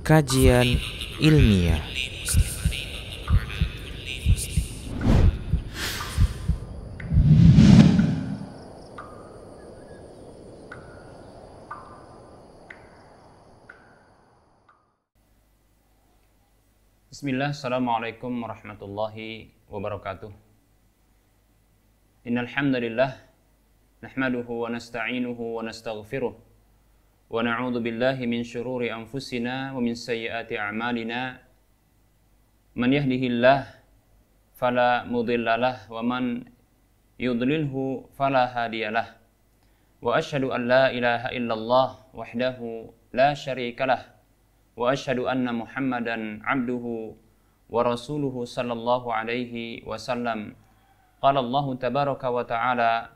Kajian ilmiah Bismillah, Assalamualaikum warahmatullahi wabarakatuh. Innalhamdulillah, nahmaduhu wa nasta'inuhu wa nastaghfiruh. ونعوذ بالله من شرور أنفسنا ومن سيئات أعمالنا من يهده الله فلا مضل له ومن يضلله فلا هادي له وأشهد أن لا إله إلا الله وحده لا شريك له وأشهد أن محمدا عبده ورسوله صلى الله عليه وسلم قال الله تبارك وتعالى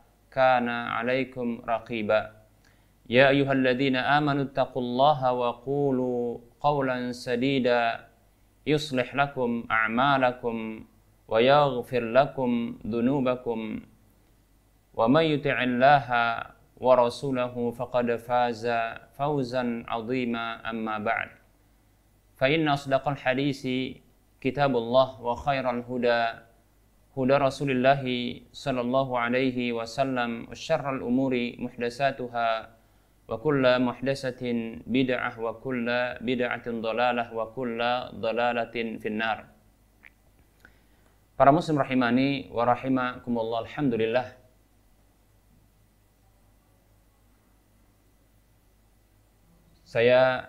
كان عليكم رقيبا يا أيها الذين آمنوا اتقوا الله وقولوا قولا سديدا يصلح لكم أعمالكم ويغفر لكم ذنوبكم ومن يطع الله ورسوله فقد فاز فوزا عظيما أما بعد فإن أصدق الحديث كتاب الله وخير الهدى هدى رسول الله صلى الله عليه وسلم وشر الأمور محدثاتها وكل محدثة بدعة وكل بدعة ضلالة وكل ضلالة في النار Para muslim rahimani wa rahimakumullah alhamdulillah Saya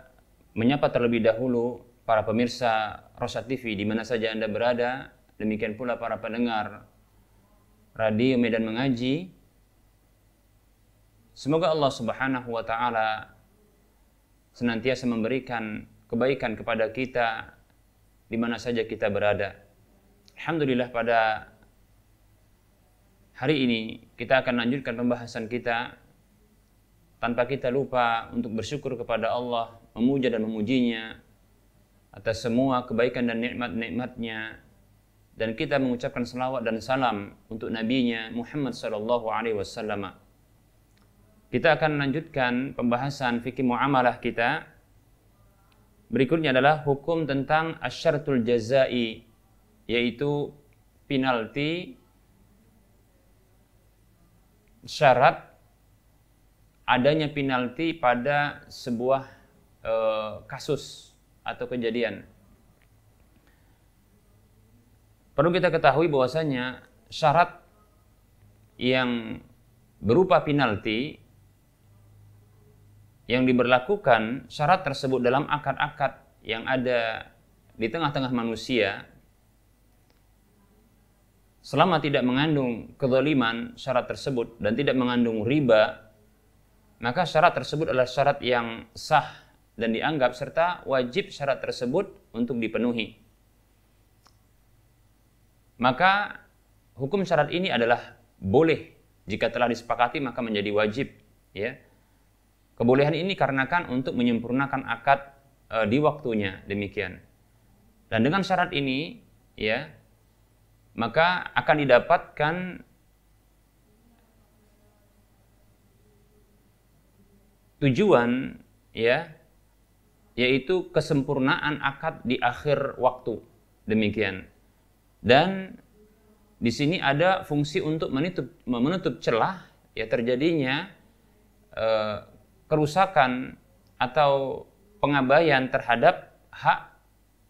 menyapa terlebih dahulu para pemirsa Rosat TV di mana saja Anda berada Demikian pula para pendengar radio Medan Mengaji. Semoga Allah Subhanahu wa taala senantiasa memberikan kebaikan kepada kita di mana saja kita berada. Alhamdulillah pada hari ini kita akan lanjutkan pembahasan kita tanpa kita lupa untuk bersyukur kepada Allah, memuja dan memujinya atas semua kebaikan dan nikmat-nikmatnya dan kita mengucapkan selawat dan salam untuk nabinya Muhammad sallallahu alaihi wasallam. Kita akan lanjutkan pembahasan fikih muamalah kita. Berikutnya adalah hukum tentang asyaratul jazai yaitu penalti syarat adanya penalti pada sebuah uh, kasus atau kejadian. Perlu kita ketahui bahwasanya syarat yang berupa penalti yang diberlakukan syarat tersebut dalam akad-akad yang ada di tengah-tengah manusia selama tidak mengandung kezaliman syarat tersebut dan tidak mengandung riba, maka syarat tersebut adalah syarat yang sah dan dianggap serta wajib syarat tersebut untuk dipenuhi. Maka hukum syarat ini adalah boleh jika telah disepakati maka menjadi wajib ya. Kebolehan ini karenakan untuk menyempurnakan akad e, di waktunya demikian. Dan dengan syarat ini ya maka akan didapatkan tujuan ya yaitu kesempurnaan akad di akhir waktu demikian dan hmm. di sini ada fungsi untuk menutup menutup celah ya terjadinya eh, kerusakan atau pengabaian terhadap hak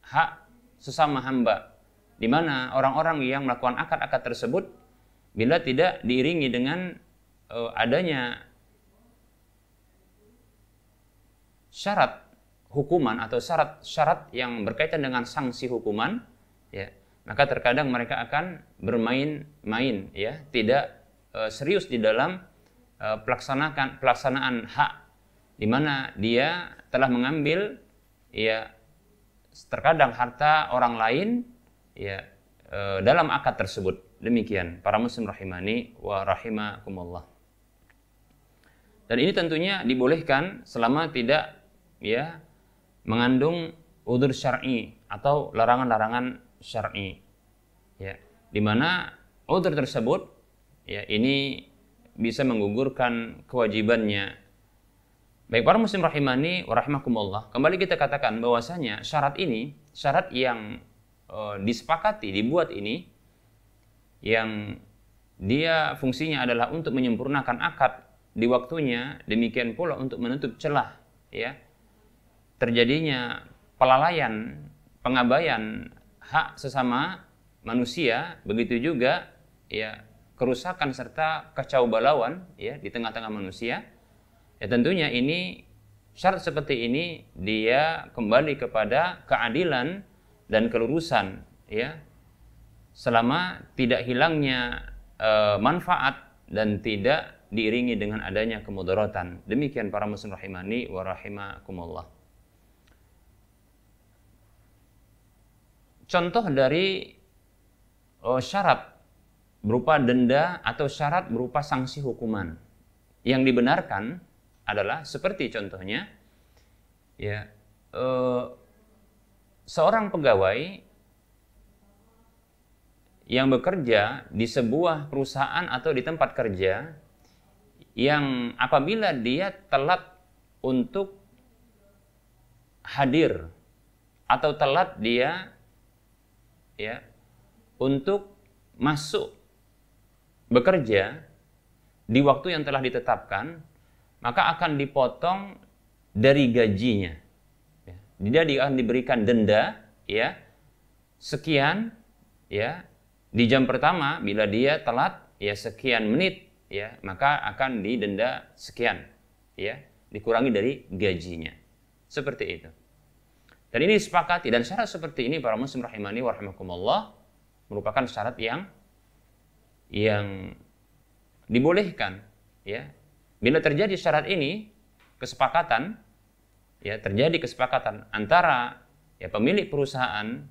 hak sesama hamba di mana orang-orang yang melakukan akad-akad tersebut bila tidak diiringi dengan eh, adanya syarat hukuman atau syarat-syarat yang berkaitan dengan sanksi hukuman ya maka terkadang mereka akan bermain-main ya, tidak e, serius di dalam e, pelaksanakan pelaksanaan hak di mana dia telah mengambil ya terkadang harta orang lain ya e, dalam akad tersebut. Demikian para muslim rahimani wa rahimakumullah. Dan ini tentunya dibolehkan selama tidak ya mengandung udur syar'i atau larangan-larangan syar'i. Ya, di mana udzur tersebut ya ini bisa menggugurkan kewajibannya. Baik para muslim rahimani wa rahimakumullah. Kembali kita katakan bahwasanya syarat ini, syarat yang e, disepakati dibuat ini yang dia fungsinya adalah untuk menyempurnakan akad di waktunya, demikian pula untuk menutup celah ya terjadinya pelalaian, pengabaian hak sesama manusia, begitu juga ya kerusakan serta kacau balauan ya di tengah-tengah manusia. Ya tentunya ini syarat seperti ini dia kembali kepada keadilan dan kelurusan ya selama tidak hilangnya e, manfaat dan tidak diiringi dengan adanya kemudaratan. Demikian para muslim rahimani wa rahimakumullah. contoh dari oh, syarat berupa denda atau syarat berupa sanksi hukuman yang dibenarkan adalah seperti contohnya ya eh, seorang pegawai yang bekerja di sebuah perusahaan atau di tempat kerja yang apabila dia telat untuk hadir atau telat dia ya untuk masuk bekerja di waktu yang telah ditetapkan, maka akan dipotong dari gajinya. Ya. Dia akan diberikan denda, ya, sekian, ya, di jam pertama bila dia telat, ya sekian menit, ya, maka akan didenda sekian, ya, dikurangi dari gajinya. Seperti itu. Dan ini disepakati dan syarat seperti ini para muslim rahimani warahmatullah merupakan syarat yang yang dibolehkan ya. Bila terjadi syarat ini kesepakatan ya terjadi kesepakatan antara ya pemilik perusahaan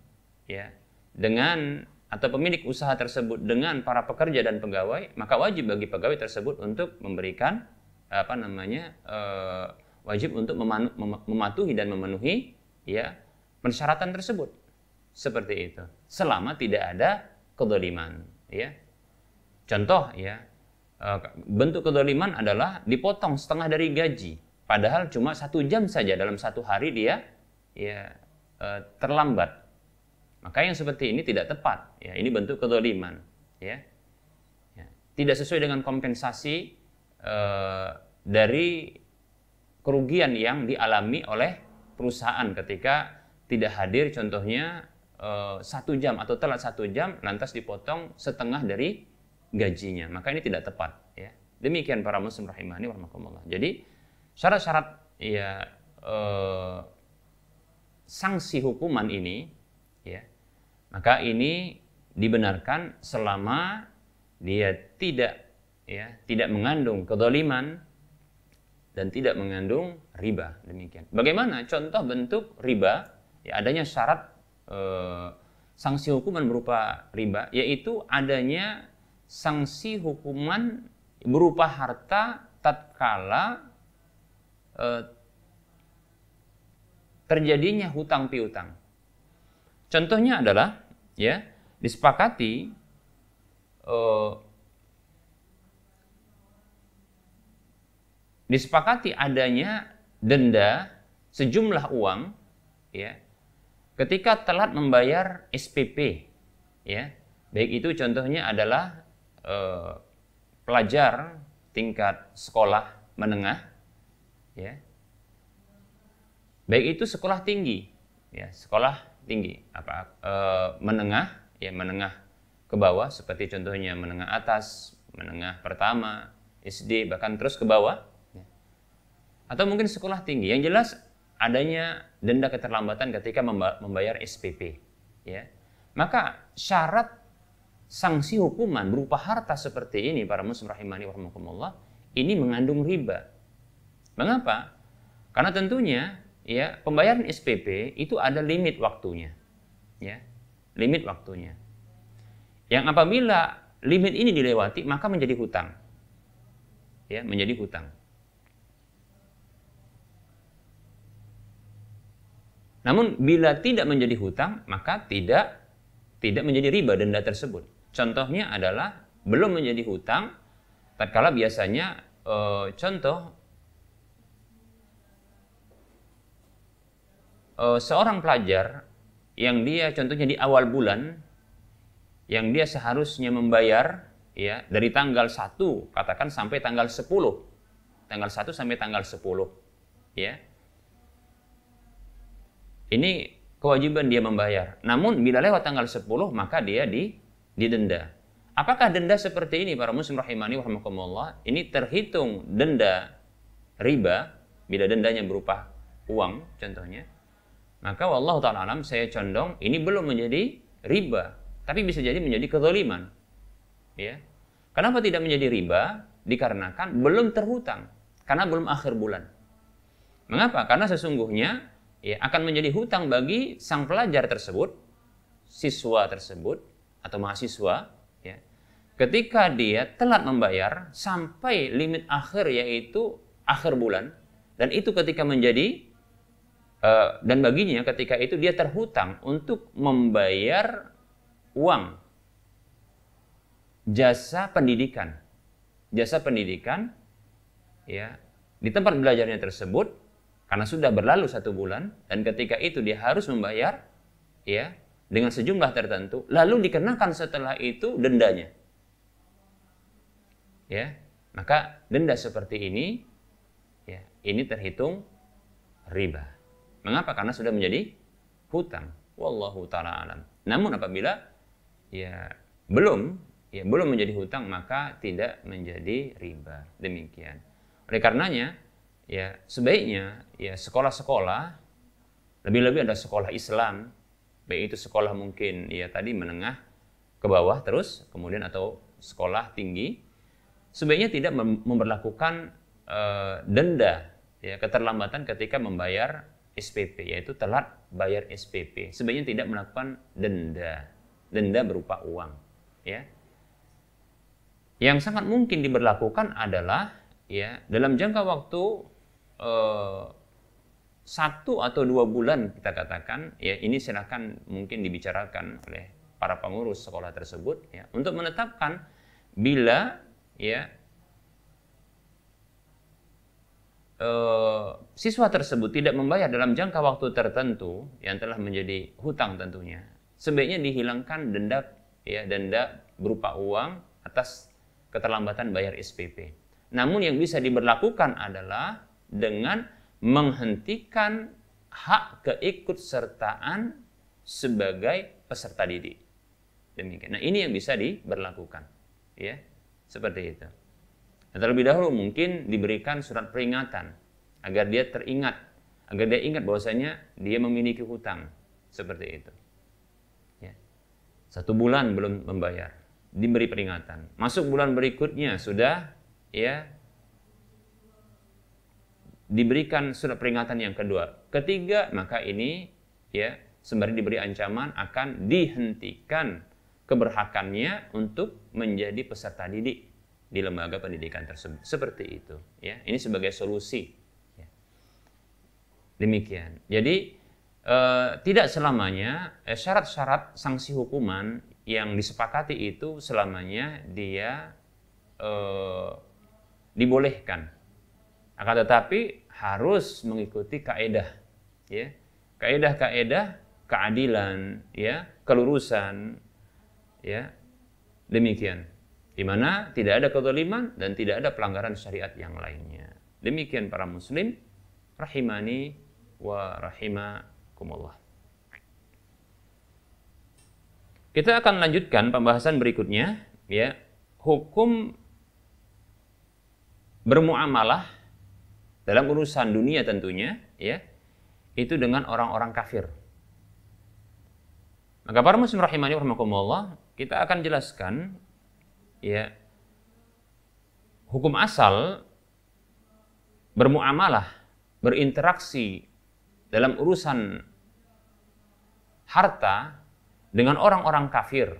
ya dengan atau pemilik usaha tersebut dengan para pekerja dan pegawai, maka wajib bagi pegawai tersebut untuk memberikan apa namanya uh, wajib untuk mematuhi dan memenuhi ya persyaratan tersebut seperti itu selama tidak ada kedoliman ya contoh ya eh, bentuk kedoliman adalah dipotong setengah dari gaji padahal cuma satu jam saja dalam satu hari dia ya eh, terlambat maka yang seperti ini tidak tepat ya ini bentuk kedoliman ya, ya tidak sesuai dengan kompensasi eh, dari kerugian yang dialami oleh perusahaan ketika tidak hadir contohnya eh, satu jam atau telat satu jam lantas dipotong setengah dari gajinya maka ini tidak tepat ya demikian para muslim rahimani warahmatullah jadi syarat-syarat ya eh, sanksi hukuman ini ya maka ini dibenarkan selama dia tidak ya tidak mengandung kedoliman dan tidak mengandung riba demikian. Bagaimana contoh bentuk riba? Ya, adanya syarat eh, sanksi hukuman berupa riba, yaitu adanya sanksi hukuman berupa harta tatkala eh, terjadinya hutang piutang. Contohnya adalah ya disepakati eh, disepakati adanya denda sejumlah uang ya ketika telat membayar SPP ya baik itu contohnya adalah eh, pelajar tingkat sekolah menengah ya baik itu sekolah tinggi ya sekolah tinggi apa eh, menengah ya menengah ke bawah seperti contohnya menengah atas menengah pertama SD bahkan terus ke bawah atau mungkin sekolah tinggi. Yang jelas adanya denda keterlambatan ketika membayar SPP, ya. Maka syarat sanksi hukuman berupa harta seperti ini para muslim rahimani warahmatullah ini mengandung riba. Mengapa? Karena tentunya ya pembayaran SPP itu ada limit waktunya. Ya. Limit waktunya. Yang apabila limit ini dilewati maka menjadi hutang. Ya, menjadi hutang. Namun bila tidak menjadi hutang, maka tidak tidak menjadi riba denda tersebut. Contohnya adalah belum menjadi hutang, tatkala biasanya e, contoh e, seorang pelajar yang dia contohnya di awal bulan yang dia seharusnya membayar ya dari tanggal 1 katakan sampai tanggal 10. Tanggal 1 sampai tanggal 10 ya ini kewajiban dia membayar. Namun bila lewat tanggal 10 maka dia di didenda. Apakah denda seperti ini para muslim rahimani wa ini terhitung denda riba bila dendanya berupa uang contohnya maka wallahu taala alam saya condong ini belum menjadi riba tapi bisa jadi menjadi kezaliman ya kenapa tidak menjadi riba dikarenakan belum terhutang karena belum akhir bulan mengapa karena sesungguhnya ya, akan menjadi hutang bagi sang pelajar tersebut, siswa tersebut atau mahasiswa, ya, ketika dia telat membayar sampai limit akhir yaitu akhir bulan dan itu ketika menjadi uh, dan baginya ketika itu dia terhutang untuk membayar uang jasa pendidikan jasa pendidikan ya di tempat belajarnya tersebut karena sudah berlalu satu bulan dan ketika itu dia harus membayar ya dengan sejumlah tertentu lalu dikenakan setelah itu dendanya. Ya, maka denda seperti ini ya, ini terhitung riba. Mengapa? Karena sudah menjadi hutang. Wallahu taala alam. Namun apabila ya belum ya belum menjadi hutang maka tidak menjadi riba. Demikian. Oleh karenanya ya sebaiknya ya sekolah-sekolah lebih-lebih ada sekolah Islam baik itu sekolah mungkin ya tadi menengah ke bawah terus kemudian atau sekolah tinggi sebaiknya tidak memperlakukan e, denda ya keterlambatan ketika membayar SPP yaitu telat bayar SPP sebaiknya tidak melakukan denda denda berupa uang ya yang sangat mungkin diberlakukan adalah ya dalam jangka waktu Eh, satu atau dua bulan kita katakan ya ini silahkan mungkin dibicarakan oleh para pengurus sekolah tersebut ya untuk menetapkan bila ya eh, siswa tersebut tidak membayar dalam jangka waktu tertentu yang telah menjadi hutang tentunya sebaiknya dihilangkan denda ya denda berupa uang atas keterlambatan bayar SPP. Namun yang bisa diberlakukan adalah dengan menghentikan hak keikutsertaan sebagai peserta didik. Demikian. Nah, ini yang bisa diberlakukan, ya. Seperti itu. Nah, terlebih dahulu mungkin diberikan surat peringatan agar dia teringat, agar dia ingat bahwasanya dia memiliki hutang seperti itu. Ya. Satu bulan belum membayar, diberi peringatan. Masuk bulan berikutnya sudah ya diberikan surat peringatan yang kedua. Ketiga, maka ini ya sembari diberi ancaman akan dihentikan keberhakannya untuk menjadi peserta didik di lembaga pendidikan tersebut. Seperti itu, ya. Ini sebagai solusi. Ya. Demikian. Jadi e, tidak selamanya syarat eh, syarat-syarat sanksi hukuman yang disepakati itu selamanya dia e, dibolehkan akan tetapi harus mengikuti kaedah ya kaedah-kaedah keadilan ya kelurusan ya demikian di mana tidak ada kezaliman dan tidak ada pelanggaran syariat yang lainnya demikian para muslim rahimani wa rahimakumullah kita akan lanjutkan pembahasan berikutnya ya hukum bermuamalah dalam urusan dunia tentunya ya itu dengan orang-orang kafir. Maka para muslim rahimani rahimakumullah, kita akan jelaskan ya hukum asal bermuamalah, berinteraksi dalam urusan harta dengan orang-orang kafir.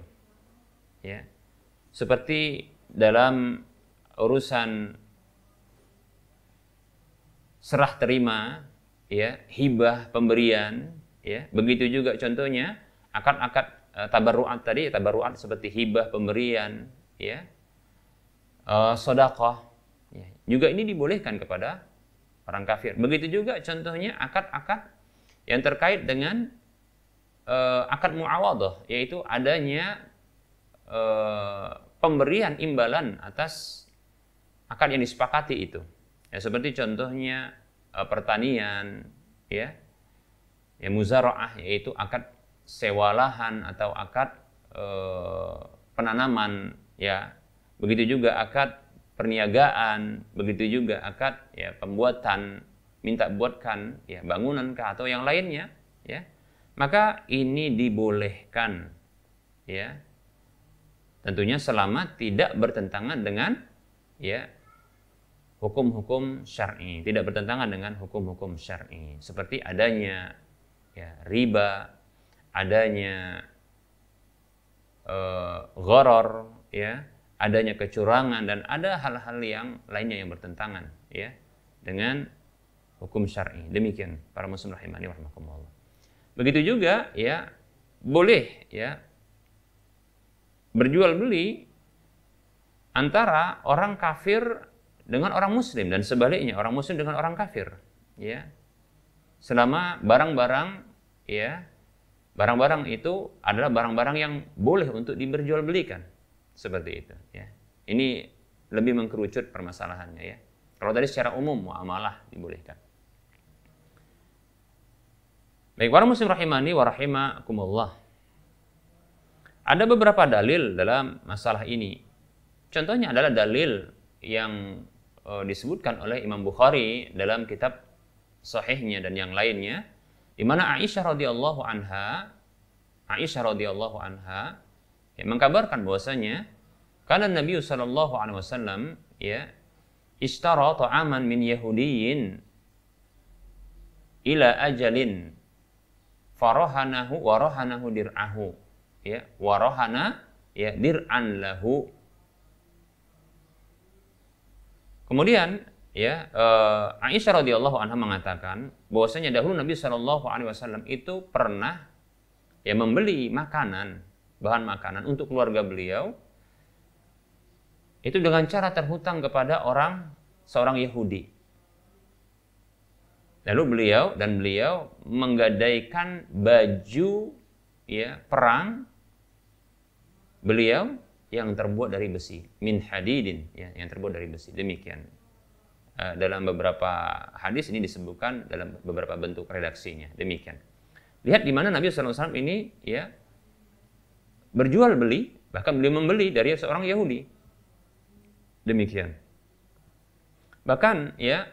Ya. Seperti dalam urusan serah terima, ya, hibah pemberian, ya. Begitu juga contohnya akad-akad uh, tabarruat tadi, tabarruat seperti hibah pemberian, ya. uh, eh, sodakoh ya. Juga ini dibolehkan kepada orang kafir. Begitu juga contohnya akad-akad yang terkait dengan uh, akad muawadah, yaitu adanya uh, pemberian imbalan atas akad yang disepakati itu. Ya seperti contohnya uh, pertanian, ya, ya muzaraah yaitu akad sewa lahan atau akad uh, penanaman, ya. Begitu juga akad perniagaan, begitu juga akad ya pembuatan, minta buatkan ya bangunan kah atau yang lainnya, ya. Maka ini dibolehkan, ya. Tentunya selama tidak bertentangan dengan ya hukum-hukum syar'i, tidak bertentangan dengan hukum-hukum syar'i. Seperti adanya ya, riba, adanya eh, goror, ya, adanya kecurangan dan ada hal-hal yang lainnya yang bertentangan ya dengan hukum syar'i. Demikian para muslim rahimani warahmatullah. Begitu juga ya boleh ya berjual beli antara orang kafir dengan orang muslim dan sebaliknya orang muslim dengan orang kafir ya selama barang-barang ya barang-barang itu adalah barang-barang yang boleh untuk diperjualbelikan seperti itu ya ini lebih mengkerucut permasalahannya ya kalau tadi secara umum muamalah dibolehkan baik warahmatullahi muslim rahimani wa rahimakumullah ada beberapa dalil dalam masalah ini contohnya adalah dalil yang uh, disebutkan oleh Imam Bukhari dalam kitab sahihnya dan yang lainnya di mana Aisyah radhiyallahu anha Aisyah radhiyallahu anha ya, mengkabarkan bahwasanya karena Nabi sallallahu alaihi wasallam ya istara ta'aman min yahudiyyin ila ajalin farahanahu warahanahu dir'ahu ya warahana ya dir'an lahu Kemudian ya uh, Aisyah radhiyallahu anha mengatakan bahwasanya dahulu Nabi Shallallahu alaihi wasallam itu pernah ya membeli makanan, bahan makanan untuk keluarga beliau itu dengan cara terhutang kepada orang seorang Yahudi. Lalu beliau dan beliau menggadaikan baju ya perang beliau yang terbuat dari besi min hadidin ya, yang terbuat dari besi demikian eh, dalam beberapa hadis ini disebutkan dalam beberapa bentuk redaksinya demikian lihat di mana Nabi SAW ini ya berjual beli bahkan beliau membeli dari seorang Yahudi demikian bahkan ya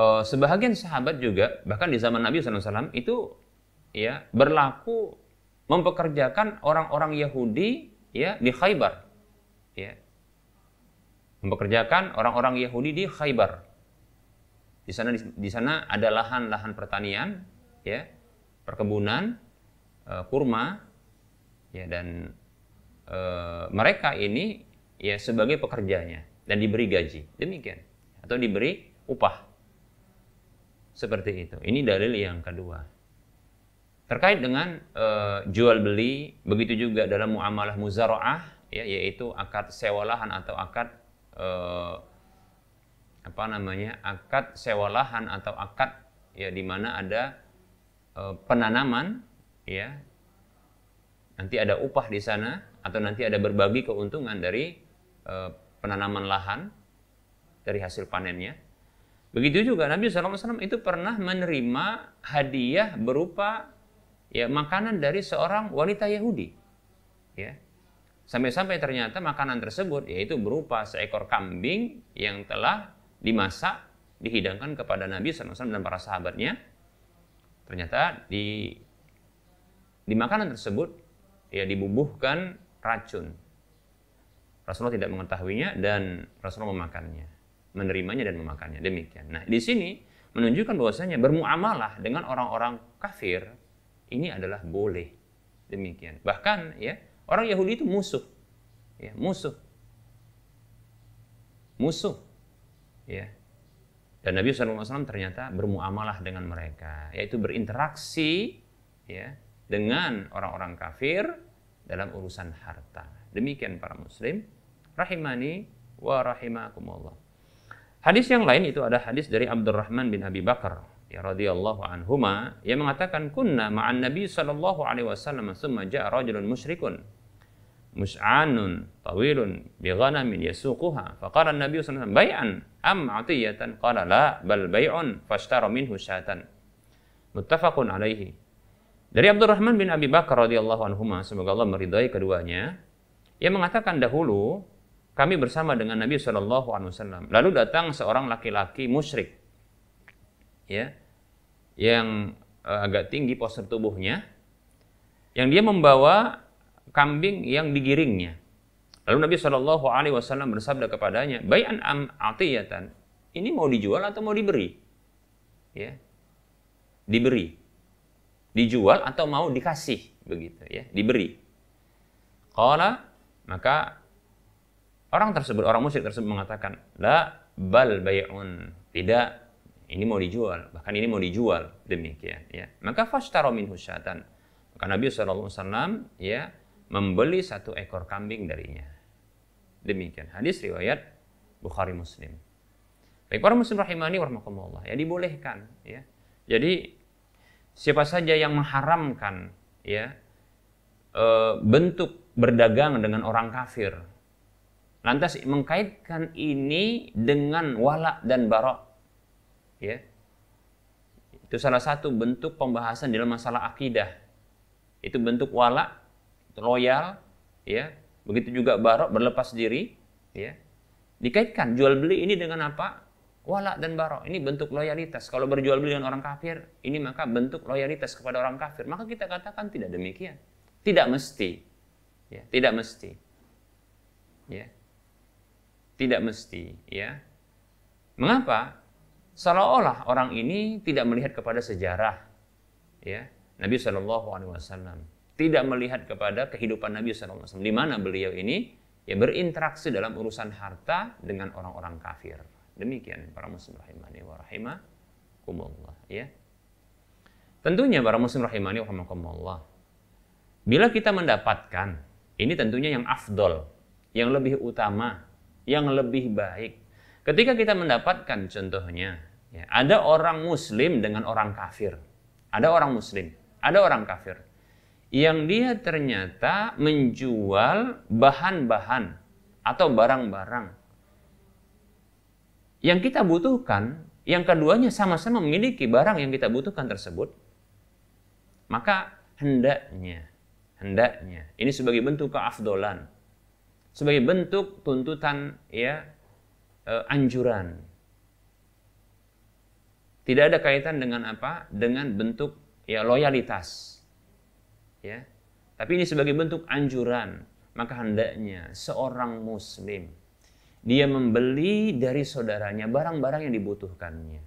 eh, sebahagian sahabat juga bahkan di zaman Nabi SAW itu ya berlaku mempekerjakan orang-orang Yahudi ya di Khaybar ya mempekerjakan orang-orang Yahudi di Khaybar di sana di, sana ada lahan-lahan pertanian ya perkebunan e, kurma ya dan e, mereka ini ya sebagai pekerjanya dan diberi gaji demikian atau diberi upah seperti itu ini dalil yang kedua Terkait dengan uh, jual beli, begitu juga dalam muamalah muzaraah, ya, yaitu akad sewa lahan atau akad uh, apa namanya akad sewa lahan atau akad ya di mana ada uh, penanaman, ya nanti ada upah di sana atau nanti ada berbagi keuntungan dari uh, penanaman lahan dari hasil panennya. Begitu juga Nabi SAW itu pernah menerima hadiah berupa ya makanan dari seorang wanita Yahudi. Ya. Sampai-sampai ternyata makanan tersebut yaitu berupa seekor kambing yang telah dimasak dihidangkan kepada Nabi SAW dan para sahabatnya. Ternyata di di makanan tersebut ya dibubuhkan racun. Rasulullah tidak mengetahuinya dan Rasulullah memakannya, menerimanya dan memakannya. Demikian. Nah, di sini menunjukkan bahwasanya bermuamalah dengan orang-orang kafir ini adalah boleh. Demikian. Bahkan ya, orang Yahudi itu musuh. Ya, musuh. Musuh. Ya. Dan Nabi SAW ternyata bermuamalah dengan mereka, yaitu berinteraksi ya dengan orang-orang kafir dalam urusan harta. Demikian para muslim rahimani wa rahimakumullah. Hadis yang lain itu ada hadis dari Abdurrahman bin Abi Bakar ya radhiyallahu anhuma yang mengatakan kunna ma'an Nabi sallallahu alaihi wasallam summa ja'a rajulun musyrikun mus'anun tawilun bi ghanamin yasuquha faqala an-nabi sallallahu alaihi wasallam bai'an am 'atiyatan qala la bal bai'un fashtara minhu syatan muttafaqun alaihi dari Abdurrahman bin Abi Bakar radhiyallahu anhuma semoga Allah meridai keduanya ia mengatakan dahulu kami bersama dengan Nabi Shallallahu alaihi wasallam lalu datang seorang laki-laki musyrik ya yang uh, agak tinggi postur tubuhnya, yang dia membawa kambing yang digiringnya. Lalu Nabi Shallallahu Alaihi Wasallam bersabda kepadanya, bayan am atiyatan, ini mau dijual atau mau diberi? Ya, diberi, dijual atau mau dikasih begitu ya, diberi. Kala maka orang tersebut orang musyrik tersebut mengatakan la bal bayun tidak ini mau dijual, bahkan ini mau dijual demikian ya. Maka fashtaro minhu syatan. Maka Nabi SAW ya membeli satu ekor kambing darinya. Demikian hadis riwayat Bukhari Muslim. Baik para muslim rahimani ya dibolehkan ya. Jadi siapa saja yang mengharamkan ya e, bentuk berdagang dengan orang kafir lantas mengkaitkan ini dengan wala dan barok Ya. Itu salah satu bentuk pembahasan dalam masalah akidah. Itu bentuk wala, loyal, ya. Begitu juga barok berlepas diri, ya. Dikaitkan jual beli ini dengan apa? Wala dan barok. Ini bentuk loyalitas. Kalau berjual beli dengan orang kafir, ini maka bentuk loyalitas kepada orang kafir. Maka kita katakan tidak demikian. Tidak mesti. Ya, tidak mesti. Ya. Tidak mesti, ya. Mengapa? Seolah-olah orang ini tidak melihat kepada sejarah ya Nabi Shallallahu Alaihi Wasallam, tidak melihat kepada kehidupan Nabi Shallallahu Alaihi Wasallam, di mana beliau ini ya berinteraksi dalam urusan harta dengan orang-orang kafir. Demikian para muslim rahimani Warahimah, rahimakumullah ya. Tentunya para muslim rahimani wa Bila kita mendapatkan ini tentunya yang afdol, yang lebih utama, yang lebih baik. Ketika kita mendapatkan contohnya Ya, ada orang Muslim dengan orang kafir. Ada orang Muslim, ada orang kafir yang dia ternyata menjual bahan-bahan atau barang-barang yang kita butuhkan. Yang keduanya sama-sama memiliki barang yang kita butuhkan tersebut, maka hendaknya, hendaknya ini sebagai bentuk keafdolan, sebagai bentuk tuntutan ya eh, anjuran tidak ada kaitan dengan apa? Dengan bentuk ya loyalitas. Ya. Tapi ini sebagai bentuk anjuran, maka hendaknya seorang muslim dia membeli dari saudaranya barang-barang yang dibutuhkannya.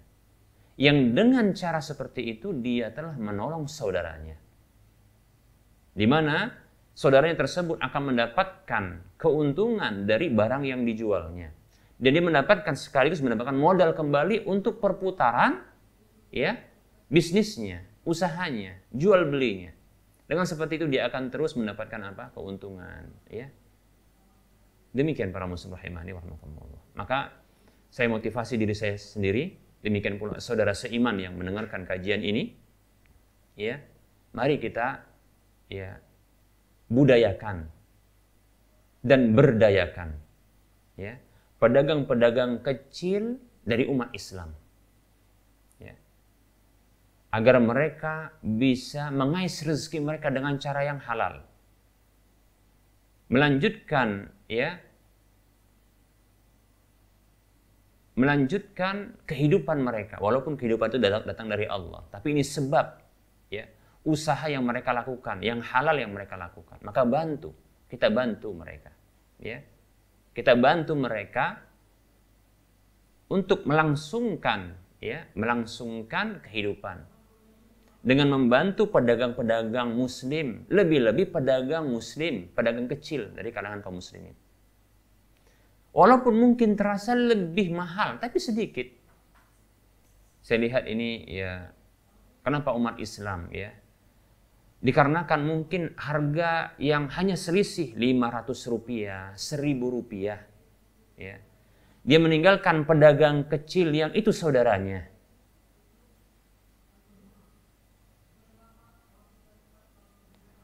Yang dengan cara seperti itu dia telah menolong saudaranya. Di mana saudaranya tersebut akan mendapatkan keuntungan dari barang yang dijualnya. Jadi mendapatkan sekaligus mendapatkan modal kembali untuk perputaran ya bisnisnya, usahanya, jual belinya. Dengan seperti itu dia akan terus mendapatkan apa? keuntungan, ya. Demikian para muslim rahimahni warahmatullah. Maka saya motivasi diri saya sendiri, demikian pula saudara seiman yang mendengarkan kajian ini, ya. Mari kita ya budayakan dan berdayakan ya pedagang-pedagang kecil dari umat Islam agar mereka bisa mengais rezeki mereka dengan cara yang halal. Melanjutkan ya melanjutkan kehidupan mereka walaupun kehidupan itu datang dari Allah, tapi ini sebab ya usaha yang mereka lakukan, yang halal yang mereka lakukan. Maka bantu, kita bantu mereka ya. Kita bantu mereka untuk melangsungkan ya, melangsungkan kehidupan dengan membantu pedagang-pedagang muslim, lebih-lebih pedagang muslim, pedagang kecil dari kalangan kaum muslimin. Walaupun mungkin terasa lebih mahal, tapi sedikit. Saya lihat ini ya kenapa umat Islam ya dikarenakan mungkin harga yang hanya selisih 500 rupiah, 1000 rupiah. Ya. Dia meninggalkan pedagang kecil yang itu saudaranya.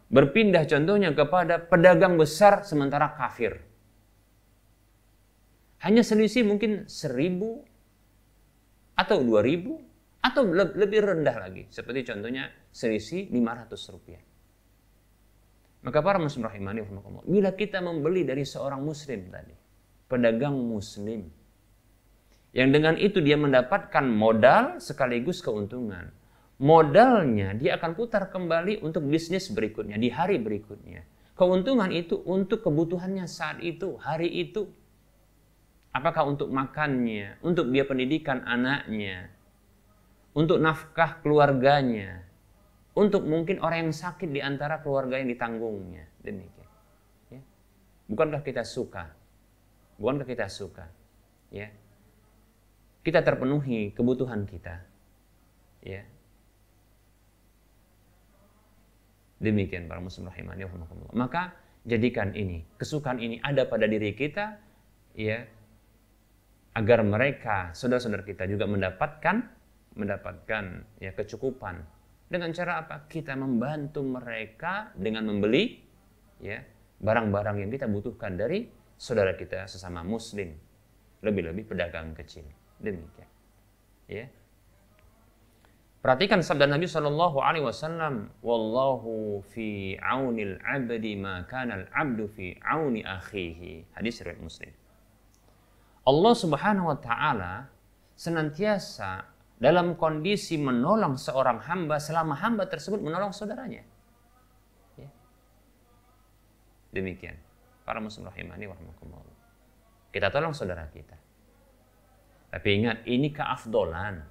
berpindah contohnya kepada pedagang besar sementara kafir. Hanya selisih mungkin seribu atau dua ribu atau lebih rendah lagi. Seperti contohnya selisih lima ratus rupiah. Maka para muslim rahimani bila kita membeli dari seorang muslim tadi, pedagang muslim, yang dengan itu dia mendapatkan modal sekaligus keuntungan modalnya dia akan putar kembali untuk bisnis berikutnya, di hari berikutnya. Keuntungan itu untuk kebutuhannya saat itu, hari itu. Apakah untuk makannya, untuk dia pendidikan anaknya, untuk nafkah keluarganya, untuk mungkin orang yang sakit di antara keluarga yang ditanggungnya. Demikian. Ya. Bukankah kita suka? Bukankah kita suka? Ya. Kita terpenuhi kebutuhan kita. Ya, Demikian para muslim rahimani wa Maka jadikan ini, kesukaan ini ada pada diri kita ya agar mereka saudara-saudara kita juga mendapatkan mendapatkan ya kecukupan dengan cara apa? Kita membantu mereka dengan membeli ya barang-barang yang kita butuhkan dari saudara kita sesama muslim, lebih-lebih pedagang kecil. Demikian. Ya. Perhatikan sabda Nabi Shallallahu Alaihi Wasallam, "Wallahu fi aunil abdi ma kana al abdu fi auni akhihi." Hadis riwayat Muslim. Allah Subhanahu wa taala senantiasa dalam kondisi menolong seorang hamba selama hamba tersebut menolong saudaranya. Ya. Demikian. Para muslim rahimani wa rahmakumullah. Kita tolong saudara kita. Tapi ingat, ini keafdolan.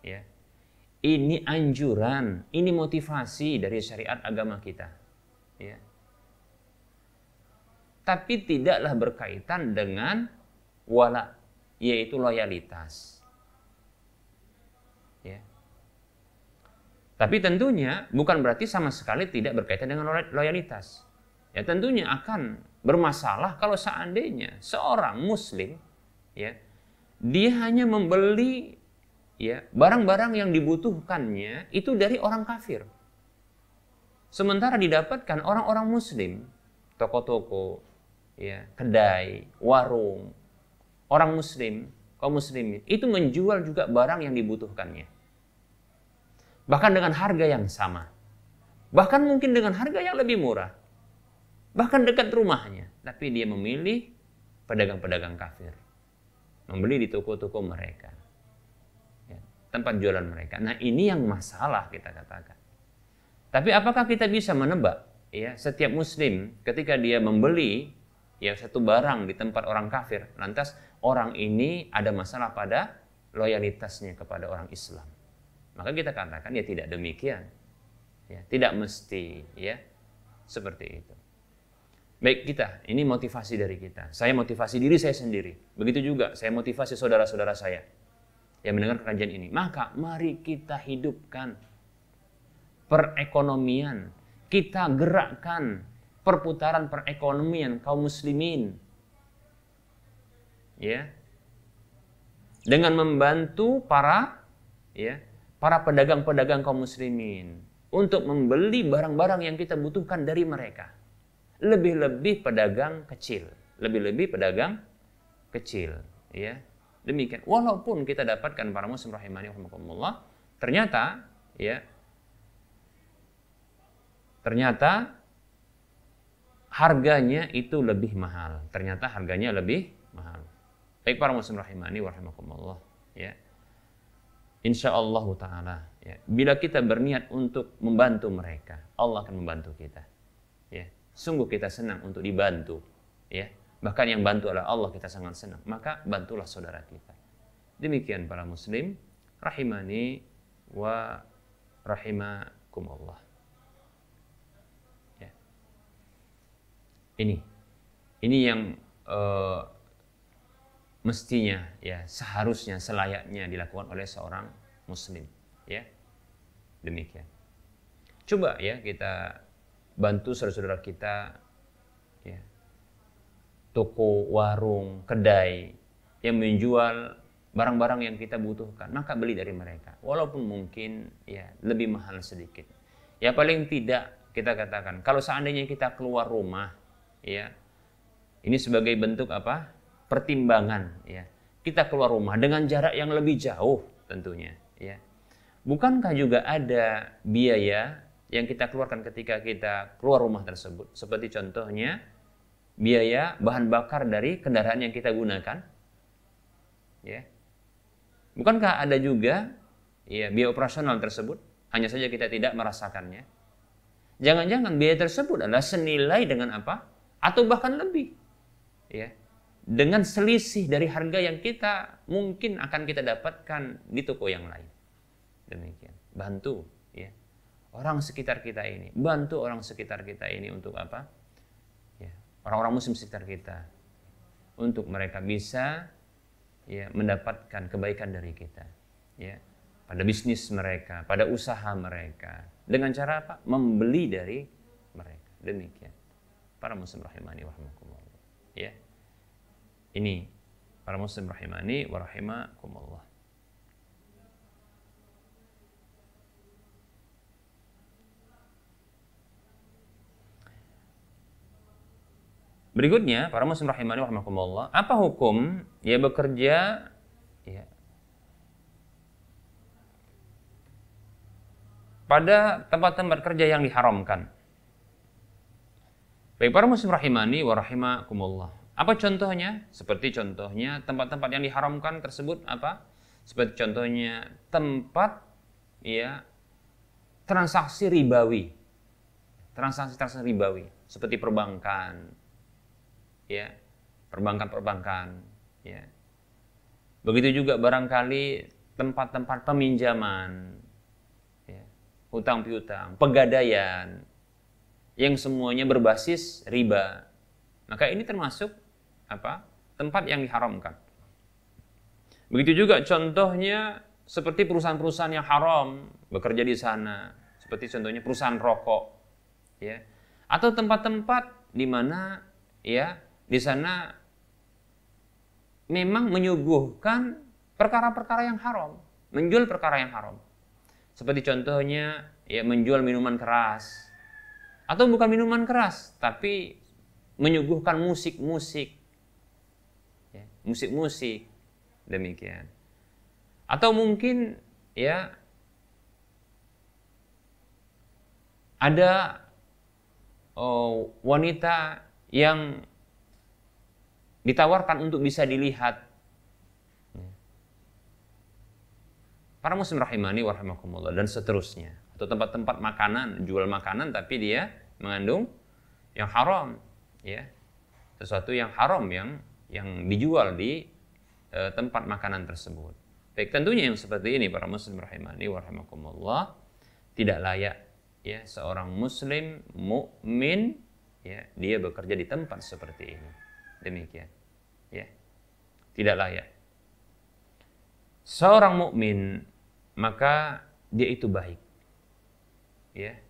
Ya, ini anjuran, ini motivasi dari syariat agama kita. Ya. Tapi tidaklah berkaitan dengan wala, yaitu loyalitas. Ya. Tapi tentunya bukan berarti sama sekali tidak berkaitan dengan loyalitas. Ya tentunya akan bermasalah kalau seandainya seorang muslim ya dia hanya membeli ya barang-barang yang dibutuhkannya itu dari orang kafir. Sementara didapatkan orang-orang muslim, toko-toko, ya, kedai, warung, orang muslim, kaum muslimin itu menjual juga barang yang dibutuhkannya. Bahkan dengan harga yang sama. Bahkan mungkin dengan harga yang lebih murah. Bahkan dekat rumahnya, tapi dia memilih pedagang-pedagang kafir. Membeli di toko-toko mereka tempat jualan mereka. Nah, ini yang masalah kita katakan. Tapi apakah kita bisa menebak ya setiap muslim ketika dia membeli ya satu barang di tempat orang kafir, lantas orang ini ada masalah pada loyalitasnya kepada orang Islam. Maka kita katakan ya tidak demikian. Ya, tidak mesti ya seperti itu. Baik kita, ini motivasi dari kita. Saya motivasi diri saya sendiri. Begitu juga saya motivasi saudara-saudara saya yang mendengar kajian ini. Maka mari kita hidupkan perekonomian, kita gerakkan perputaran perekonomian kaum muslimin. Ya. Dengan membantu para ya, para pedagang-pedagang kaum muslimin untuk membeli barang-barang yang kita butuhkan dari mereka. Lebih-lebih pedagang kecil, lebih-lebih pedagang kecil, ya. Demikian. Walaupun kita dapatkan para muslim rahimani rahimakumullah, ternyata ya ternyata harganya itu lebih mahal. Ternyata harganya lebih mahal. Baik para muslim rahimani rahimakumullah, ya. Insya Allah taala ya. Bila kita berniat untuk membantu mereka, Allah akan membantu kita. Ya. Sungguh kita senang untuk dibantu, ya bahkan yang iya. bantu oleh Allah kita sangat senang maka bantulah saudara kita demikian para muslim rahimani wa rahimakumullah ya. ini ini yang uh, mestinya ya seharusnya selayaknya dilakukan oleh seorang muslim ya demikian coba ya kita bantu saudara-saudara kita toko, warung, kedai yang menjual barang-barang yang kita butuhkan, maka beli dari mereka. Walaupun mungkin ya lebih mahal sedikit. Ya paling tidak kita katakan kalau seandainya kita keluar rumah ya ini sebagai bentuk apa? pertimbangan ya. Kita keluar rumah dengan jarak yang lebih jauh tentunya ya. Bukankah juga ada biaya yang kita keluarkan ketika kita keluar rumah tersebut? Seperti contohnya biaya bahan bakar dari kendaraan yang kita gunakan. Ya. Bukankah ada juga ya biaya operasional tersebut? Hanya saja kita tidak merasakannya. Jangan-jangan biaya tersebut adalah senilai dengan apa? Atau bahkan lebih. Ya. Dengan selisih dari harga yang kita mungkin akan kita dapatkan di toko yang lain. Demikian. Bantu ya. Orang sekitar kita ini, bantu orang sekitar kita ini untuk apa? orang-orang muslim sekitar kita untuk mereka bisa ya mendapatkan kebaikan dari kita ya pada bisnis mereka, pada usaha mereka. Dengan cara apa? Membeli dari mereka. Demikian. Para muslim rahimani warahmatullahi Ya. Ini para muslim rahimani Warahmatullah. Berikutnya, para muslim rahimani rahimakumullah, apa hukum ya bekerja ya, pada tempat-tempat kerja yang diharamkan? Baik para muslim rahimani wa rahimakumullah. Apa contohnya? Seperti contohnya tempat-tempat yang diharamkan tersebut apa? Seperti contohnya tempat ya transaksi ribawi. Transaksi-transaksi ribawi seperti perbankan, ya perbankan-perbankan ya begitu juga barangkali tempat-tempat peminjaman ya, hutang piutang pegadaian yang semuanya berbasis riba maka ini termasuk apa tempat yang diharamkan begitu juga contohnya seperti perusahaan-perusahaan yang haram bekerja di sana seperti contohnya perusahaan rokok ya atau tempat-tempat di mana ya di sana memang menyuguhkan perkara-perkara yang haram, menjual perkara yang haram. Seperti contohnya ya menjual minuman keras atau bukan minuman keras tapi menyuguhkan musik-musik ya, musik-musik demikian atau mungkin ya ada oh, wanita yang ditawarkan untuk bisa dilihat. Para muslim rahimani warahmatullah dan seterusnya. Atau tempat-tempat makanan, jual makanan tapi dia mengandung yang haram. ya Sesuatu yang haram yang yang dijual di e, tempat makanan tersebut. Baik, tentunya yang seperti ini para muslim rahimani warahmatullah tidak layak ya seorang muslim mukmin ya dia bekerja di tempat seperti ini demikian. Ya. Tidak layak. Seorang mukmin maka dia itu baik. Ya.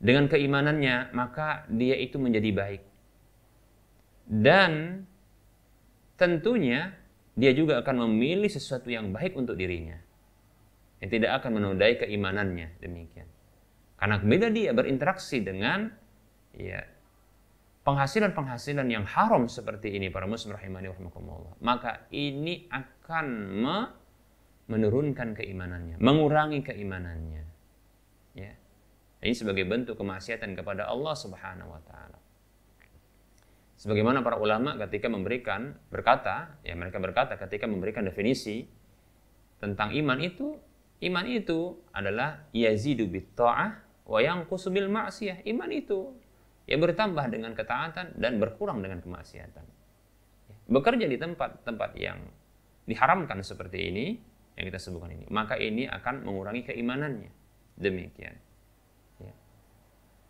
Dengan keimanannya maka dia itu menjadi baik. Dan tentunya dia juga akan memilih sesuatu yang baik untuk dirinya. Yang tidak akan menodai keimanannya demikian. Karena bila dia berinteraksi dengan ya penghasilan-penghasilan yang haram seperti ini para muslim rahimani wa maka ini akan me menurunkan keimanannya mengurangi keimanannya ya ini sebagai bentuk kemaksiatan kepada Allah Subhanahu wa taala sebagaimana para ulama ketika memberikan berkata ya mereka berkata ketika memberikan definisi tentang iman itu iman itu adalah yazidu bit ta'ah wa yanqusu bil ma'siyah iman itu ya bertambah dengan ketaatan dan berkurang dengan kemaksiatan. Ya, bekerja di tempat-tempat yang diharamkan seperti ini, yang kita sebutkan ini, maka ini akan mengurangi keimanannya. Demikian. Ya.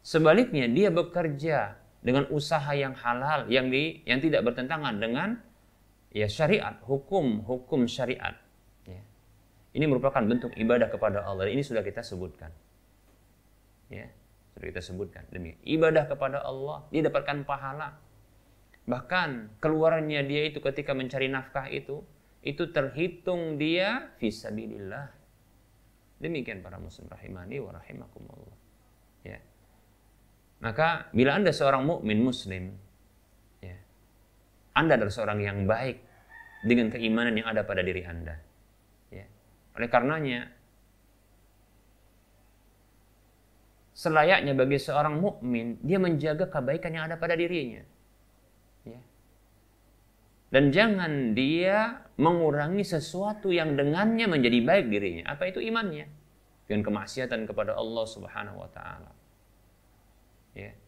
Sebaliknya dia bekerja dengan usaha yang halal yang di yang tidak bertentangan dengan ya syariat, hukum-hukum syariat. Ya. Ini merupakan bentuk ibadah kepada Allah. Ini sudah kita sebutkan. Ya sudah kita sebutkan. Demi ibadah kepada Allah, dia dapatkan pahala. Bahkan keluarnya dia itu ketika mencari nafkah itu, itu terhitung dia fisabilillah. Demikian para muslim rahimani wa rahimakumullah. Ya. Maka bila Anda seorang mukmin muslim, ya, Anda adalah seorang yang baik dengan keimanan yang ada pada diri Anda. Ya. Oleh karenanya, selayaknya bagi seorang mukmin dia menjaga kebaikan yang ada pada dirinya. Ya. Dan jangan dia mengurangi sesuatu yang dengannya menjadi baik dirinya. Apa itu imannya? Dengan kemaksiatan kepada Allah Subhanahu wa taala. Ya.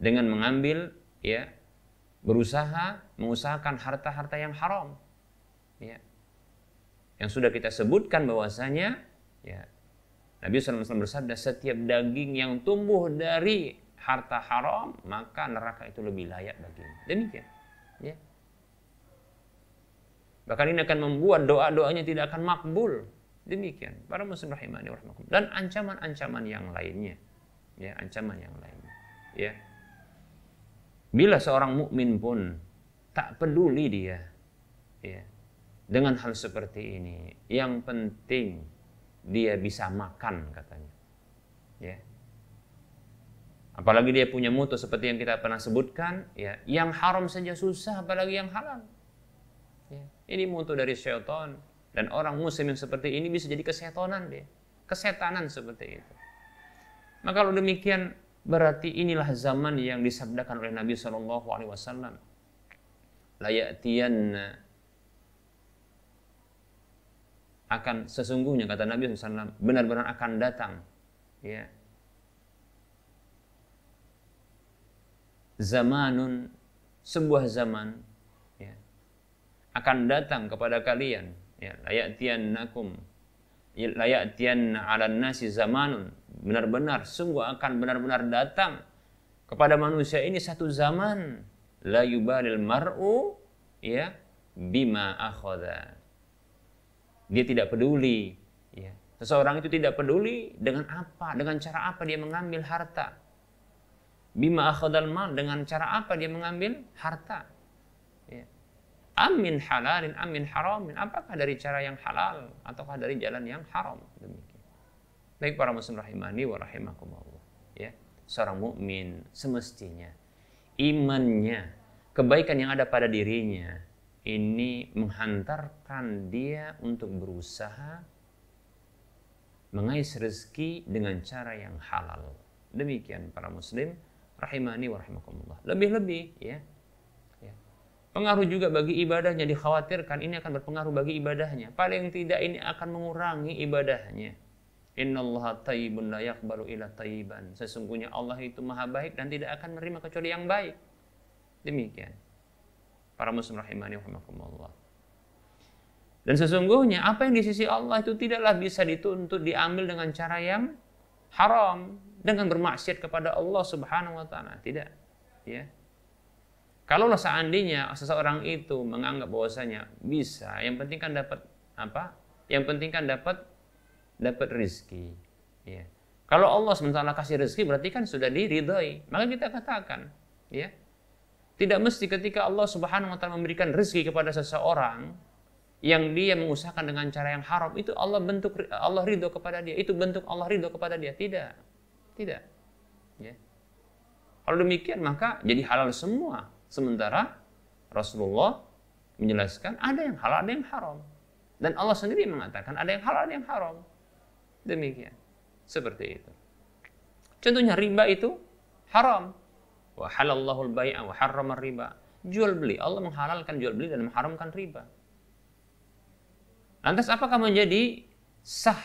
Dengan mengambil ya berusaha mengusahakan harta-harta yang haram. Ya. Yang sudah kita sebutkan bahwasanya ya Nabi SAW bersabda, setiap daging yang tumbuh dari harta haram, maka neraka itu lebih layak bagimu. Demikian. Ya. Bahkan ini akan membuat doa-doanya tidak akan makbul. Demikian. Para muslim rahimani warahmatullahi Dan ancaman-ancaman yang lainnya. Ya, ancaman yang lainnya. Ya. Bila seorang mukmin pun tak peduli dia ya, dengan hal seperti ini, yang penting dia bisa makan katanya. Ya. Apalagi dia punya mutu seperti yang kita pernah sebutkan, ya, yang haram saja susah apalagi yang halal. Ya. Ini mutu dari syaitan dan orang muslim yang seperti ini bisa jadi kesetanan dia. Kesetanan seperti itu. Maka kalau demikian berarti inilah zaman yang disabdakan oleh Nabi Shallallahu alaihi wasallam. La akan sesungguhnya kata Nabi SAW benar-benar akan datang ya zamanun sebuah zaman ya, akan datang kepada kalian ya layak tian ala nasi zamanun benar-benar sungguh akan benar-benar datang kepada manusia ini satu zaman la yubalil mar'u ya bima akhadha dia tidak peduli. Ya. Seseorang itu tidak peduli dengan apa, dengan cara apa dia mengambil harta. Bima akhadal mal, dengan cara apa dia mengambil harta. Ya. Amin halalin, amin haramin. Apakah dari cara yang halal ataukah dari jalan yang haram? Demikian. Baik para muslim rahimani wa rahimakumullah. Ya. Seorang mukmin semestinya imannya, kebaikan yang ada pada dirinya, ini menghantarkan dia untuk berusaha mengais rezeki dengan cara yang halal. Demikian para muslim rahimani wa rahimakumullah. Lebih-lebih ya. ya. Pengaruh juga bagi ibadahnya dikhawatirkan ini akan berpengaruh bagi ibadahnya. Paling tidak ini akan mengurangi ibadahnya. Innallaha tayyibun la yaqbalu illa tayyiban. Sesungguhnya Allah itu Maha baik dan tidak akan menerima kecuali yang baik. Demikian para muslim rahimani wa Dan sesungguhnya apa yang di sisi Allah itu tidaklah bisa dituntut diambil dengan cara yang haram, dengan bermaksiat kepada Allah Subhanahu wa taala. Tidak, ya. Kalaulah seandainya seseorang itu menganggap bahwasanya bisa, yang penting kan dapat apa? Yang penting kan dapat dapat rizki. Ya. Kalau Allah sementara kasih rezeki berarti kan sudah diridhoi. Maka kita katakan, ya, tidak mesti ketika Allah Subhanahu wa taala memberikan rezeki kepada seseorang yang dia mengusahakan dengan cara yang haram itu Allah bentuk Allah ridho kepada dia itu bentuk Allah ridho kepada dia tidak tidak ya. kalau demikian maka jadi halal semua sementara Rasulullah menjelaskan ada yang halal ada yang haram dan Allah sendiri mengatakan ada yang halal ada yang haram demikian seperti itu contohnya riba itu haram Wa halallahu al wa harrama riba. Jual beli. Allah menghalalkan jual beli dan mengharamkan riba. Lantas apakah menjadi sah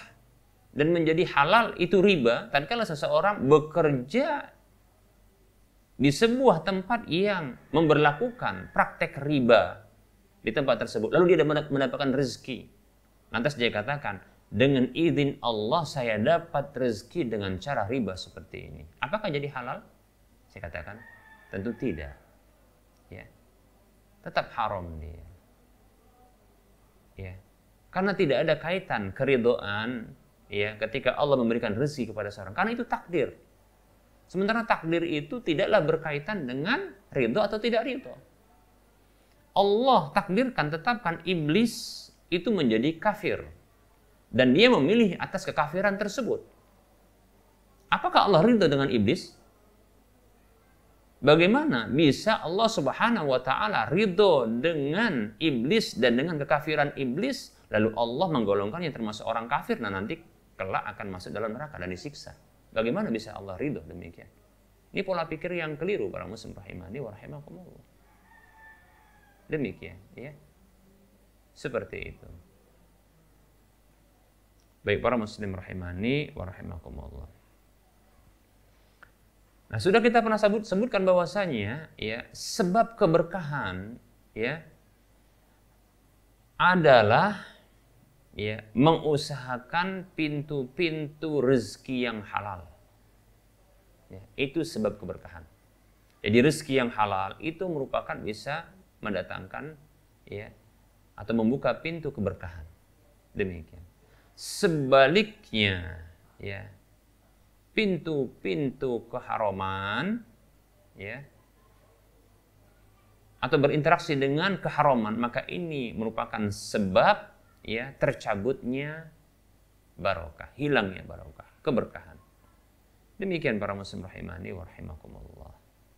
dan menjadi halal itu riba dan kalau seseorang bekerja di sebuah tempat yang memberlakukan praktek riba di tempat tersebut lalu dia mendapatkan rezeki lantas dia katakan dengan izin Allah saya dapat rezeki dengan cara riba seperti ini apakah jadi halal saya katakan, tentu tidak. Ya. Tetap haram dia. Ya. Karena tidak ada kaitan keridoan ya ketika Allah memberikan rezeki kepada seorang. Karena itu takdir. Sementara takdir itu tidaklah berkaitan dengan ridho atau tidak ridho. Allah takdirkan, tetapkan iblis itu menjadi kafir. Dan dia memilih atas kekafiran tersebut. Apakah Allah ridho dengan iblis? Bagaimana bisa Allah Subhanahu wa taala ridho dengan iblis dan dengan kekafiran iblis lalu Allah menggolongkannya termasuk orang kafir nah nanti kelak akan masuk dalam neraka dan disiksa. Bagaimana bisa Allah ridho demikian? Ini pola pikir yang keliru para muslim rahimani wa rahimakumullah. Demikian, ya. Seperti itu. Baik para muslim rahimani wa rahimakumullah. Nah, sudah kita pernah sebut, sebutkan bahwasanya ya sebab keberkahan ya adalah ya mengusahakan pintu-pintu rezeki yang halal. Ya, itu sebab keberkahan. Jadi rezeki yang halal itu merupakan bisa mendatangkan ya atau membuka pintu keberkahan. Demikian. Sebaliknya ya pintu-pintu keharaman ya atau berinteraksi dengan keharaman maka ini merupakan sebab ya tercabutnya barokah hilangnya barokah keberkahan demikian para muslim rahimani wa rahimakumullah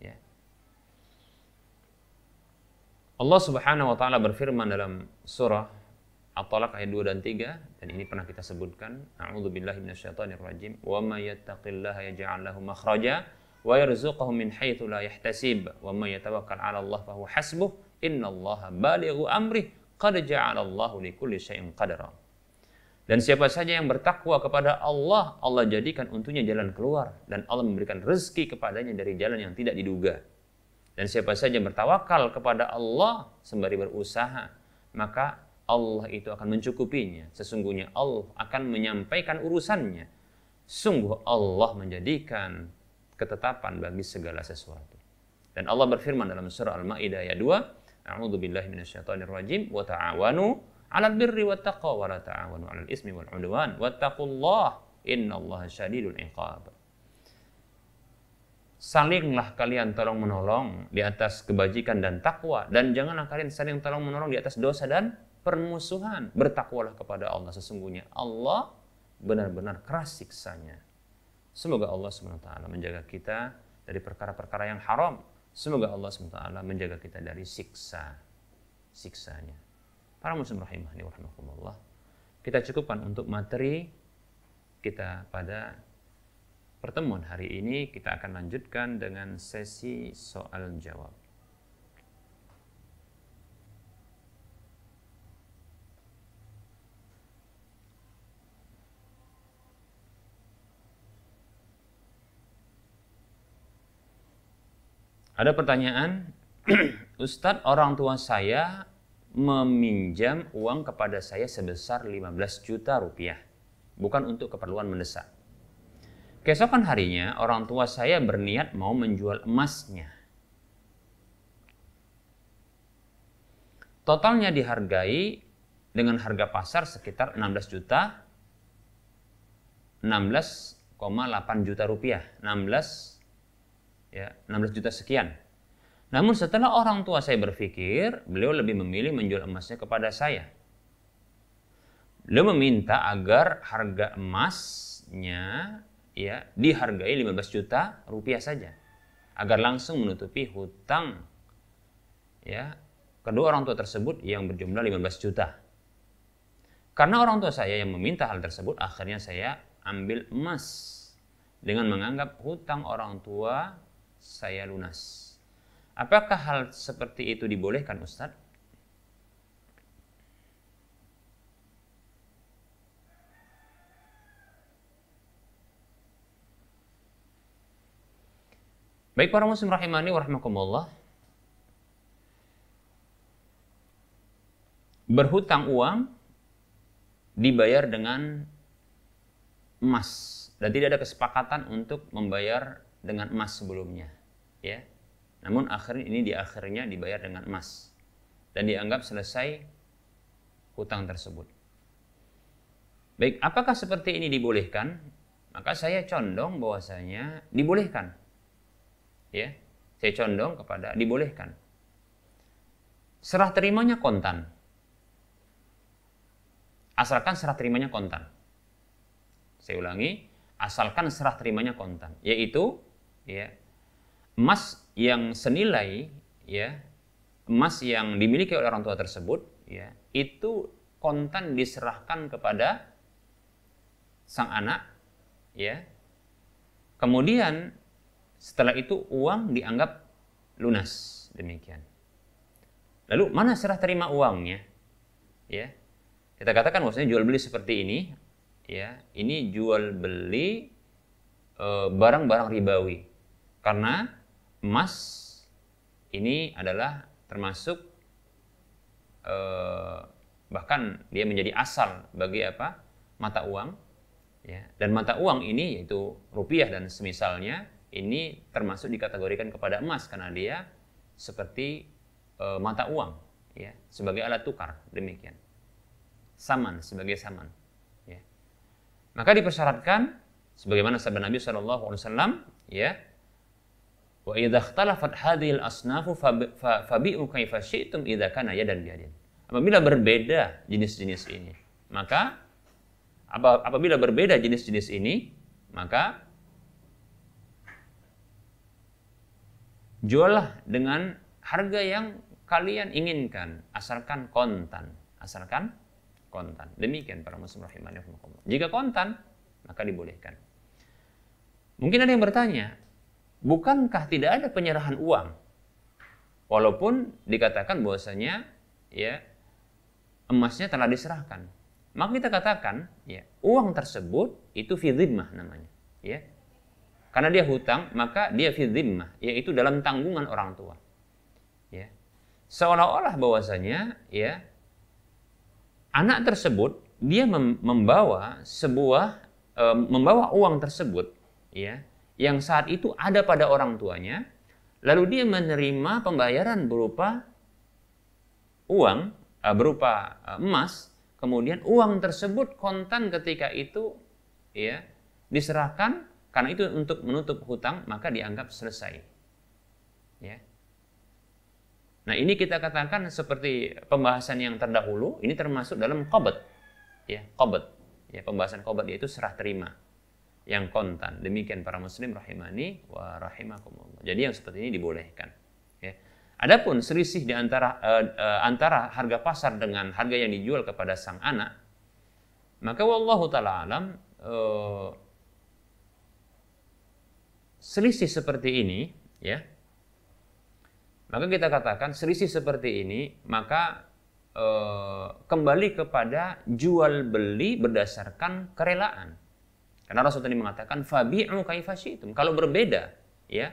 ya Allah Subhanahu wa taala berfirman dalam surah At-Talaq ayat 2 dan 3 dan ini pernah kita sebutkan A'udzubillahi rajim wa may yattaqillaha yaj'al lahu makhraja wa yarzuqhu min haitsu la yahtasib wa may yatawakkal 'ala Allah fa huwa hasbuh innallaha balighu amri qad ja'ala Allahu likulli syai'in qadara dan siapa saja yang bertakwa kepada Allah, Allah jadikan untuknya jalan keluar. Dan Allah memberikan rezeki kepadanya dari jalan yang tidak diduga. Dan siapa saja yang bertawakal kepada Allah sembari berusaha, maka Allah itu akan mencukupinya. Sesungguhnya Allah akan menyampaikan urusannya. Sungguh Allah menjadikan ketetapan bagi segala sesuatu. Dan Allah berfirman dalam surah Al-Maidah ayat 2, A'udhu billahi minasyaitanir rajim wa ta'awanu 'alal birri wa taqwa wa la ta'awanu 'alal ismi wal 'udwan inna allaha syadidul 'iqab. Salinglah kalian tolong menolong di atas kebajikan dan takwa dan janganlah kalian saling tolong menolong di atas dosa dan permusuhan. Bertakwalah kepada Allah sesungguhnya. Allah benar-benar keras siksanya. Semoga Allah SWT menjaga kita dari perkara-perkara yang haram. Semoga Allah SWT menjaga kita dari siksa. Siksanya. Para muslim rahimahni warahmatullah. Kita cukupkan untuk materi kita pada pertemuan hari ini. Kita akan lanjutkan dengan sesi soal jawab. Ada pertanyaan, Ustadz orang tua saya meminjam uang kepada saya sebesar 15 juta rupiah, bukan untuk keperluan mendesak. Keesokan harinya, orang tua saya berniat mau menjual emasnya. Totalnya dihargai dengan harga pasar sekitar 16 juta 16,8 juta rupiah. 16 ya 16 juta sekian. Namun setelah orang tua saya berpikir, beliau lebih memilih menjual emasnya kepada saya. Beliau meminta agar harga emasnya ya dihargai 15 juta rupiah saja agar langsung menutupi hutang ya kedua orang tua tersebut yang berjumlah 15 juta. Karena orang tua saya yang meminta hal tersebut, akhirnya saya ambil emas dengan menganggap hutang orang tua saya lunas. Apakah hal seperti itu dibolehkan Ustadz? Baik para muslim rahimani warahmatullah. Berhutang uang dibayar dengan emas dan tidak ada kesepakatan untuk membayar dengan emas sebelumnya, ya. Namun akhirnya ini di akhirnya dibayar dengan emas dan dianggap selesai hutang tersebut. Baik, apakah seperti ini dibolehkan? Maka saya condong bahwasanya dibolehkan. Ya, saya condong kepada dibolehkan. Serah terimanya kontan. Asalkan serah terimanya kontan. Saya ulangi, asalkan serah terimanya kontan, yaitu ya emas yang senilai ya emas yang dimiliki oleh orang tua tersebut ya itu kontan diserahkan kepada sang anak ya kemudian setelah itu uang dianggap lunas demikian lalu mana serah terima uangnya ya kita katakan maksudnya jual beli seperti ini ya ini jual beli eh, barang-barang ribawi karena emas ini adalah termasuk eh, bahkan dia menjadi asal bagi apa? mata uang ya. Dan mata uang ini yaitu rupiah dan semisalnya ini termasuk dikategorikan kepada emas karena dia seperti e, mata uang ya sebagai alat tukar demikian saman sebagai saman ya. maka dipersyaratkan sebagaimana sabda Nabi saw ya Wa idza ikhtalafat hadhil asnafu fabi'u kaifa syi'tum idza kana yadan biadin. Apabila berbeda jenis-jenis ini, maka apabila berbeda jenis-jenis ini, maka jualah dengan harga yang kalian inginkan, asalkan kontan, asalkan kontan. Demikian para muslim rahimani Jika kontan, maka dibolehkan. Mungkin ada yang bertanya, bukankah tidak ada penyerahan uang? Walaupun dikatakan bahwasanya ya emasnya telah diserahkan. Maka kita katakan ya uang tersebut itu fidhimah namanya, ya. Karena dia hutang, maka dia fidhimah, yaitu dalam tanggungan orang tua. Ya. Seolah-olah bahwasanya ya anak tersebut dia membawa sebuah eh, membawa uang tersebut ya yang saat itu ada pada orang tuanya, lalu dia menerima pembayaran berupa uang, eh, berupa eh, emas, kemudian uang tersebut kontan ketika itu ya diserahkan karena itu untuk menutup hutang maka dianggap selesai. Ya. Nah, ini kita katakan seperti pembahasan yang terdahulu, ini termasuk dalam kobot, Ya, kobet, Ya, pembahasan kobot yaitu serah terima yang kontan. Demikian para muslim rahimani wa rahimakumullah. Jadi yang seperti ini dibolehkan. Ya. Adapun selisih di antara uh, uh, antara harga pasar dengan harga yang dijual kepada sang anak, maka wallahu taala alam uh, selisih seperti ini ya maka kita katakan selisih seperti ini maka uh, kembali kepada jual beli berdasarkan kerelaan karena Rasul tadi mengatakan fabi'u kaifasyitum. Kalau berbeda, ya.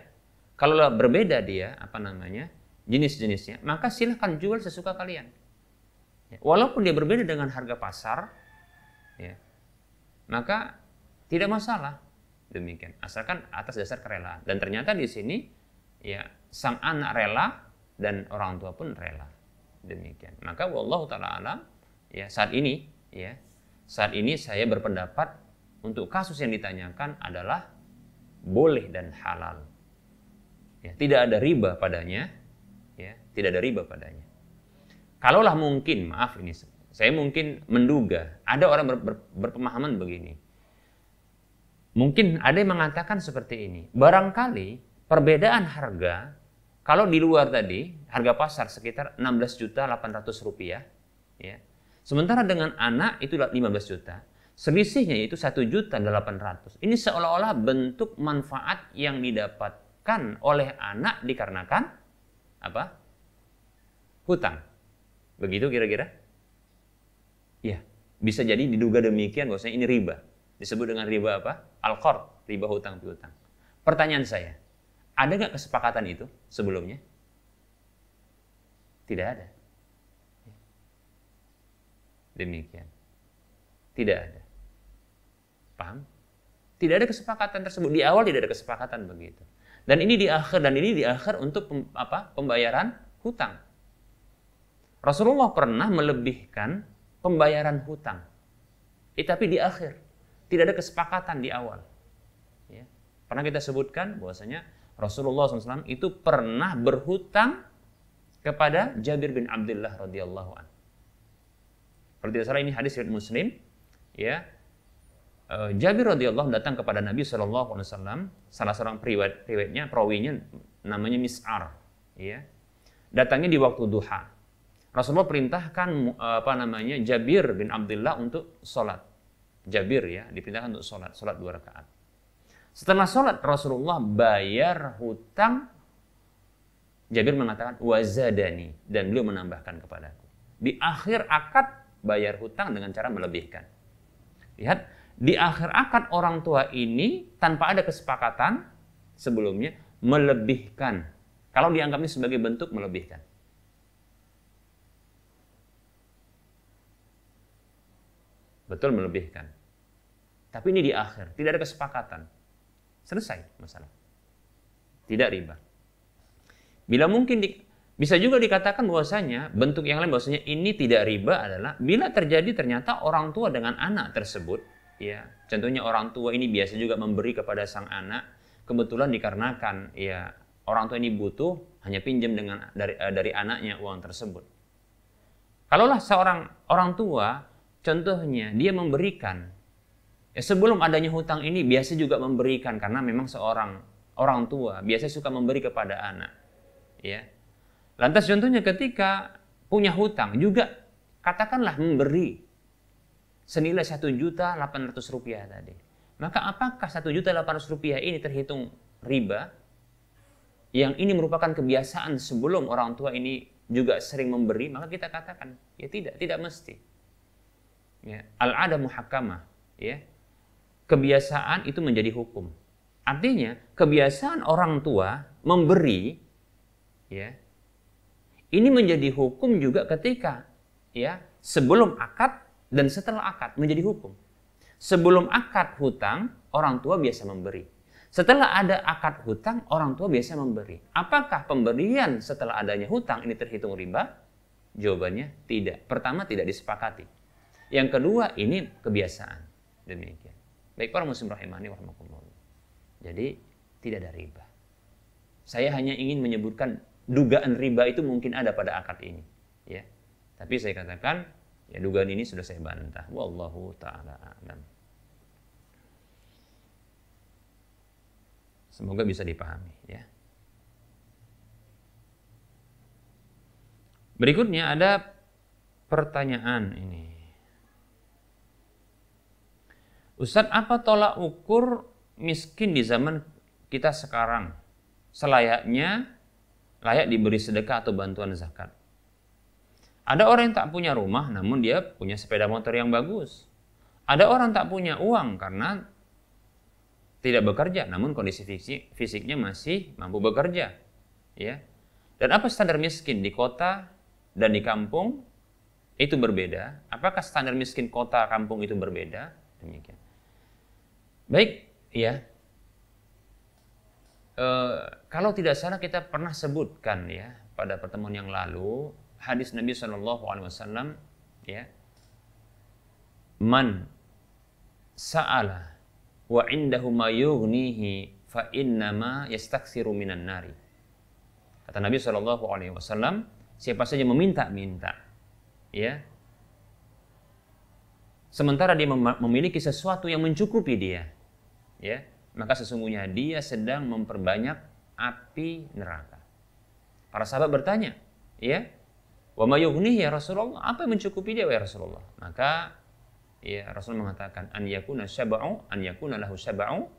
Kalau berbeda dia apa namanya? jenis-jenisnya, maka silahkan jual sesuka kalian. Ya, walaupun dia berbeda dengan harga pasar, ya, maka tidak masalah demikian. Asalkan atas dasar kerelaan. Dan ternyata di sini ya sang anak rela dan orang tua pun rela demikian. Maka wallahu taala alam ya saat ini ya saat ini saya berpendapat untuk kasus yang ditanyakan adalah boleh dan halal. Ya, tidak ada riba padanya, ya, tidak ada riba padanya. Kalaulah mungkin, maaf ini saya mungkin menduga ada orang ber, ber, berpemahaman begini. Mungkin ada yang mengatakan seperti ini. Barangkali perbedaan harga kalau di luar tadi harga pasar sekitar 16 juta 800 rupiah, ya. Sementara dengan anak itu 15 juta Selisihnya yaitu satu juta delapan ratus. Ini seolah-olah bentuk manfaat yang didapatkan oleh anak dikarenakan apa? Hutang. Begitu kira-kira? Ya, bisa jadi diduga demikian bahwasanya ini riba. Disebut dengan riba apa? Alkor, riba hutang piutang. Pertanyaan saya, ada nggak kesepakatan itu sebelumnya? Tidak ada. Demikian. Tidak ada. Paham? Tidak ada kesepakatan tersebut di awal tidak ada kesepakatan begitu. Dan ini di akhir dan ini di akhir untuk pem, apa? pembayaran hutang. Rasulullah pernah melebihkan pembayaran hutang. Eh, tapi di akhir tidak ada kesepakatan di awal. Ya. Pernah kita sebutkan bahwasanya Rasulullah SAW itu pernah berhutang kepada Jabir bin Abdullah radhiyallahu an. Kalau tidak salah ini hadis riwayat Muslim, ya Eh, Jabir radhiyallahu datang kepada Nabi saw. salah seorang priwet, priwetnya, perawinya namanya Mis'ar, ya. Datangnya di waktu duha. Rasulullah perintahkan eh, apa namanya Jabir bin Abdullah untuk sholat. Jabir ya, diperintahkan untuk sholat, sholat dua rakaat. Setelah sholat Rasulullah bayar hutang. Jabir mengatakan wazadani dan beliau menambahkan kepadaku. Di akhir akad bayar hutang dengan cara melebihkan. Lihat di akhir akad orang tua ini tanpa ada kesepakatan sebelumnya melebihkan. Kalau dianggapnya sebagai bentuk melebihkan. Betul melebihkan. Tapi ini di akhir, tidak ada kesepakatan. Selesai masalah. Tidak riba. Bila mungkin di, bisa juga dikatakan bahwasanya bentuk yang lain bahwasanya ini tidak riba adalah bila terjadi ternyata orang tua dengan anak tersebut ya contohnya orang tua ini biasa juga memberi kepada sang anak kebetulan dikarenakan ya orang tua ini butuh hanya pinjam dengan dari eh, dari anaknya uang tersebut kalaulah seorang orang tua contohnya dia memberikan ya sebelum adanya hutang ini biasa juga memberikan karena memang seorang orang tua biasa suka memberi kepada anak ya lantas contohnya ketika punya hutang juga katakanlah memberi senilai satu juta delapan ratus rupiah tadi. Maka apakah satu juta delapan ratus rupiah ini terhitung riba? Yang ini merupakan kebiasaan sebelum orang tua ini juga sering memberi, maka kita katakan ya tidak, tidak mesti. Ya, al ada muhakama, ya. Kebiasaan itu menjadi hukum. Artinya, kebiasaan orang tua memberi ya. Ini menjadi hukum juga ketika ya, sebelum akad dan setelah akad menjadi hukum. Sebelum akad hutang, orang tua biasa memberi. Setelah ada akad hutang, orang tua biasa memberi. Apakah pemberian setelah adanya hutang ini terhitung riba? Jawabannya tidak. Pertama, tidak disepakati. Yang kedua, ini kebiasaan. Demikian. Baik para muslim rahimani warahmatullahi Jadi, tidak ada riba. Saya hanya ingin menyebutkan dugaan riba itu mungkin ada pada akad ini. Ya. Tapi saya katakan Ya, dugaan ini sudah saya bantah. Wallahu taala a'lam. Semoga bisa dipahami ya. Berikutnya ada pertanyaan ini. Ustadz, apa tolak ukur miskin di zaman kita sekarang? Selayaknya layak diberi sedekah atau bantuan zakat. Ada orang yang tak punya rumah namun dia punya sepeda motor yang bagus. Ada orang tak punya uang karena tidak bekerja namun kondisi fisik, fisiknya masih mampu bekerja. Ya. Dan apa standar miskin di kota dan di kampung itu berbeda? Apakah standar miskin kota kampung itu berbeda? Demikian. Baik, ya. E, kalau tidak salah kita pernah sebutkan ya pada pertemuan yang lalu hadis Nabi Shallallahu Alaihi Wasallam ya man sa'ala wa indahu ma yughnihi fa innama yastaksiru minan nari kata Nabi Shallallahu Alaihi Wasallam siapa saja meminta-minta ya sementara dia memiliki sesuatu yang mencukupi dia ya maka sesungguhnya dia sedang memperbanyak api neraka para sahabat bertanya ya Wa mayughnih ya Rasulullah, apa yang mencukupi dia ya Rasulullah? Maka ya Rasul mengatakan an yakuna syaba'u an yakuna lahu syaba'u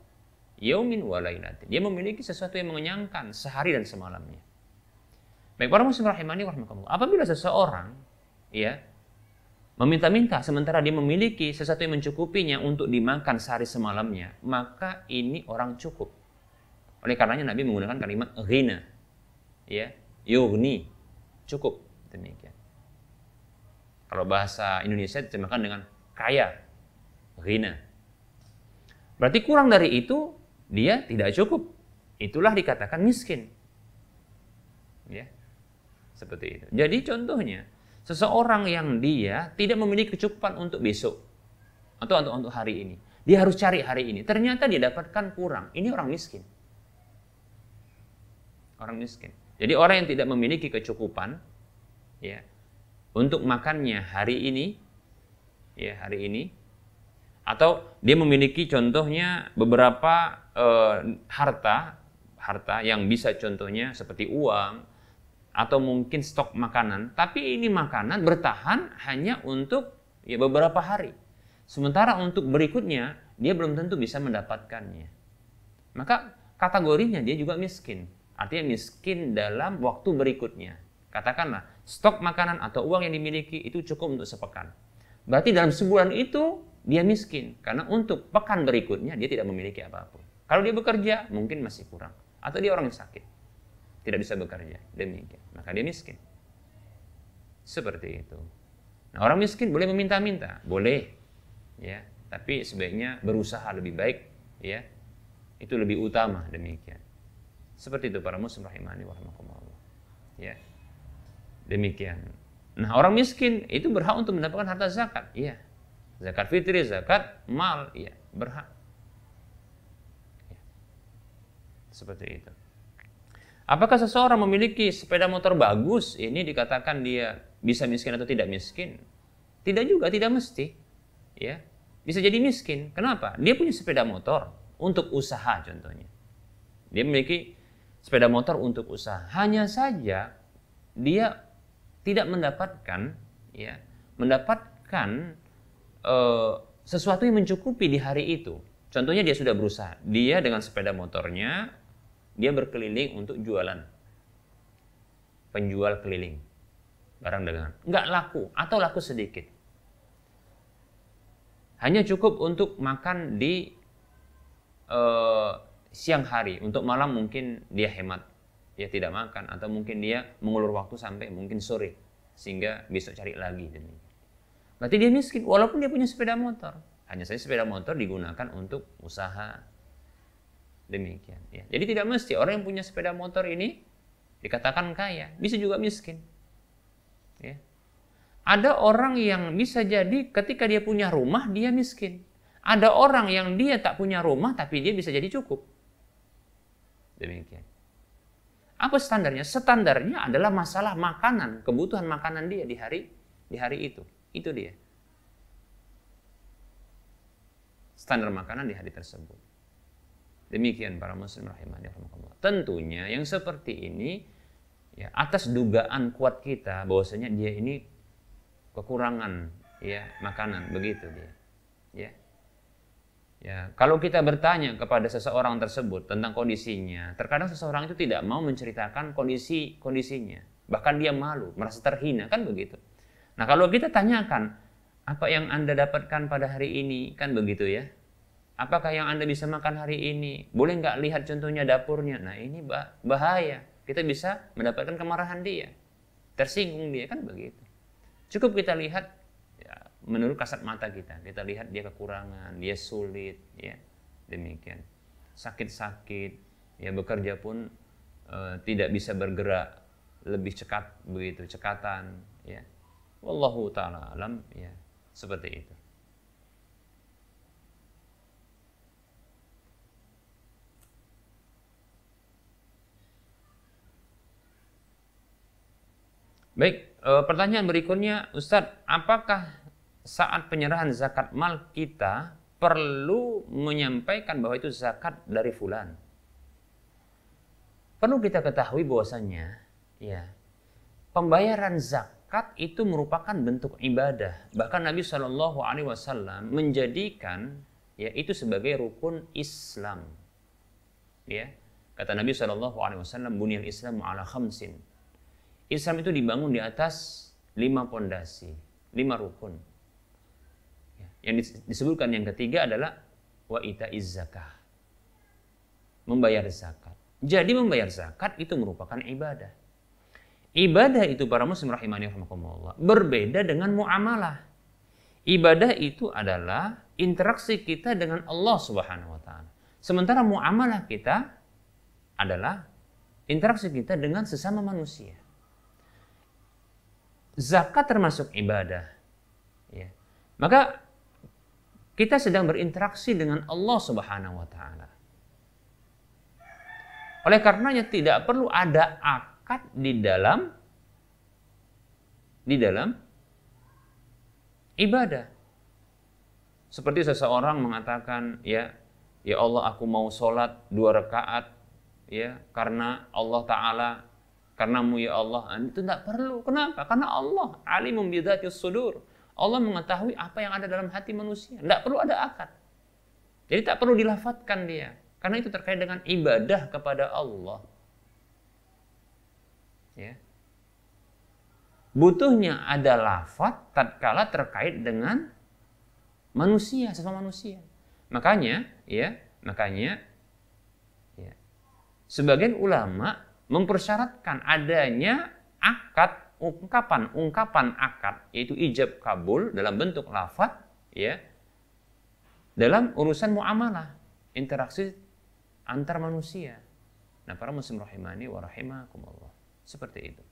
yaumin wa lailatin. Dia memiliki sesuatu yang mengenyangkan sehari dan semalamnya. Baik, para muslim rahimani warahmatullah. Apabila seseorang ya meminta-minta sementara dia memiliki sesuatu yang mencukupinya untuk dimakan sehari semalamnya, maka ini orang cukup. Oleh karenanya Nabi menggunakan kalimat ghina. Ya, yughni, cukup Demikian. Kalau bahasa Indonesia diterjemahkan dengan kaya, rina. Berarti kurang dari itu, dia tidak cukup. Itulah dikatakan miskin. Ya, seperti itu. Jadi contohnya, seseorang yang dia tidak memiliki kecukupan untuk besok atau untuk untuk hari ini. Dia harus cari hari ini. Ternyata dia dapatkan kurang. Ini orang miskin. Orang miskin. Jadi orang yang tidak memiliki kecukupan ya untuk makannya hari ini ya hari ini atau dia memiliki contohnya beberapa eh, harta harta yang bisa contohnya seperti uang atau mungkin stok makanan tapi ini makanan bertahan hanya untuk ya beberapa hari sementara untuk berikutnya dia belum tentu bisa mendapatkannya maka kategorinya dia juga miskin artinya miskin dalam waktu berikutnya Katakanlah, stok makanan atau uang yang dimiliki itu cukup untuk sepekan. Berarti dalam sebulan itu dia miskin karena untuk pekan berikutnya dia tidak memiliki apapun. Kalau dia bekerja mungkin masih kurang atau dia orang yang sakit tidak bisa bekerja demikian maka dia miskin. Seperti itu. Nah, orang miskin boleh meminta-minta, boleh. Ya, tapi sebaiknya berusaha lebih baik, ya. Itu lebih utama demikian. Seperti itu para muslim rahimahani wa rahmatullahi Ya. Demikian. Nah, orang miskin itu berhak untuk mendapatkan harta zakat. Iya. Zakat fitri, zakat mal, iya, berhak. Ya. Seperti itu. Apakah seseorang memiliki sepeda motor bagus, ini dikatakan dia bisa miskin atau tidak miskin? Tidak juga, tidak mesti. Ya. Bisa jadi miskin. Kenapa? Dia punya sepeda motor untuk usaha contohnya. Dia memiliki sepeda motor untuk usaha. Hanya saja dia tidak mendapatkan ya mendapatkan eh, sesuatu yang mencukupi di hari itu. Contohnya dia sudah berusaha, dia dengan sepeda motornya dia berkeliling untuk jualan. Penjual keliling barang dagangan. Nggak laku atau laku sedikit. Hanya cukup untuk makan di eh, siang hari, untuk malam mungkin dia hemat ya tidak makan atau mungkin dia mengulur waktu sampai mungkin sore sehingga besok cari lagi demikian. Berarti dia miskin walaupun dia punya sepeda motor. Hanya saja sepeda motor digunakan untuk usaha. Demikian ya. Jadi tidak mesti orang yang punya sepeda motor ini dikatakan kaya, bisa juga miskin. Ya. Ada orang yang bisa jadi ketika dia punya rumah dia miskin. Ada orang yang dia tak punya rumah tapi dia bisa jadi cukup. Demikian. Apa standarnya? Standarnya adalah masalah makanan, kebutuhan makanan dia di hari di hari itu. Itu dia. Standar makanan di hari tersebut. Demikian para muslim rahimahni Tentunya yang seperti ini ya atas dugaan kuat kita bahwasanya dia ini kekurangan ya makanan begitu dia. Ya, kalau kita bertanya kepada seseorang tersebut tentang kondisinya, terkadang seseorang itu tidak mau menceritakan kondisi kondisinya. Bahkan dia malu, merasa terhina, kan begitu. Nah, kalau kita tanyakan, apa yang Anda dapatkan pada hari ini? Kan begitu ya. Apakah yang Anda bisa makan hari ini? Boleh nggak lihat contohnya dapurnya? Nah, ini bahaya. Kita bisa mendapatkan kemarahan dia. Tersinggung dia, kan begitu. Cukup kita lihat menurut kasat mata kita. Kita lihat dia kekurangan, dia sulit, ya demikian. Sakit-sakit, ya bekerja pun e, tidak bisa bergerak, lebih cekat begitu, cekatan, ya. Wallahu taala alam, ya seperti itu. Baik, eh, pertanyaan berikutnya, Ustadz, apakah saat penyerahan zakat mal kita perlu menyampaikan bahwa itu zakat dari fulan. Perlu kita ketahui bahwasanya ya pembayaran zakat itu merupakan bentuk ibadah. Bahkan Nabi Shallallahu alaihi wasallam menjadikan ya itu sebagai rukun Islam. Ya. Kata Nabi Shallallahu alaihi wasallam bunyal Islam ala khamsin. Islam itu dibangun di atas lima pondasi, lima rukun. Yang disebutkan yang ketiga adalah wa ita zakah. Membayar zakat. Jadi membayar zakat itu merupakan ibadah. Ibadah itu para muslim rahimani rahimakumullah berbeda dengan muamalah. Ibadah itu adalah interaksi kita dengan Allah Subhanahu wa taala. Sementara muamalah kita adalah interaksi kita dengan sesama manusia. Zakat termasuk ibadah. Ya. Maka kita sedang berinteraksi dengan Allah Subhanahu wa taala. Oleh karenanya tidak perlu ada akad di dalam di dalam ibadah. Seperti seseorang mengatakan, ya, ya Allah aku mau sholat dua rakaat, ya, karena Allah Ta'ala, karenamu ya Allah. Nah, itu tidak perlu. Kenapa? Karena Allah alimum bidatis sudur. Allah mengetahui apa yang ada dalam hati manusia. Tidak perlu ada akad. Jadi tak perlu dilafatkan dia. Karena itu terkait dengan ibadah kepada Allah. Ya. Butuhnya ada lafat tatkala terkait dengan manusia, sesama manusia. Makanya, ya, makanya ya, sebagian ulama mempersyaratkan adanya akad ungkapan-ungkapan akad yaitu ijab kabul dalam bentuk lafat ya dalam urusan muamalah interaksi antar manusia nah para muslim rahimani wa rahimakumullah seperti itu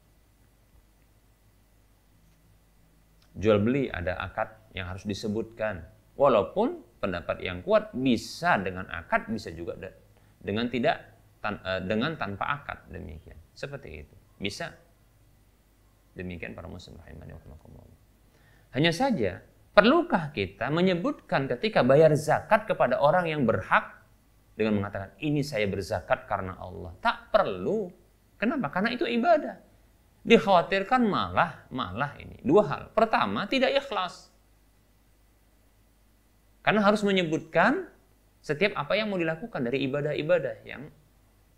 jual beli ada akad yang harus disebutkan walaupun pendapat yang kuat bisa dengan akad bisa juga dengan tidak eh, dengan tanpa akad demikian seperti itu bisa Demikian para muslim rahimani Hanya saja, perlukah kita menyebutkan ketika bayar zakat kepada orang yang berhak dengan mengatakan ini saya berzakat karena Allah? Tak perlu. Kenapa? Karena itu ibadah. Dikhawatirkan malah, malah ini. Dua hal. Pertama, tidak ikhlas. Karena harus menyebutkan setiap apa yang mau dilakukan dari ibadah-ibadah yang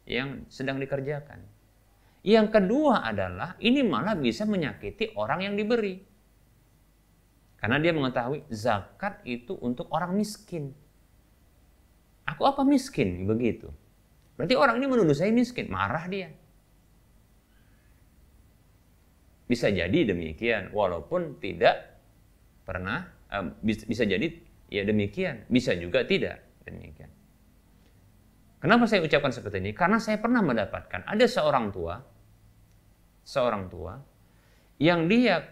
yang sedang dikerjakan. Yang kedua adalah ini malah bisa menyakiti orang yang diberi. Karena dia mengetahui zakat itu untuk orang miskin. Aku apa miskin? Begitu. Berarti orang ini menuduh saya miskin. Marah dia. Bisa jadi demikian. Walaupun tidak pernah, eh, bisa jadi ya demikian. Bisa juga tidak demikian. Kenapa saya ucapkan seperti ini? Karena saya pernah mendapatkan ada seorang tua seorang tua yang dia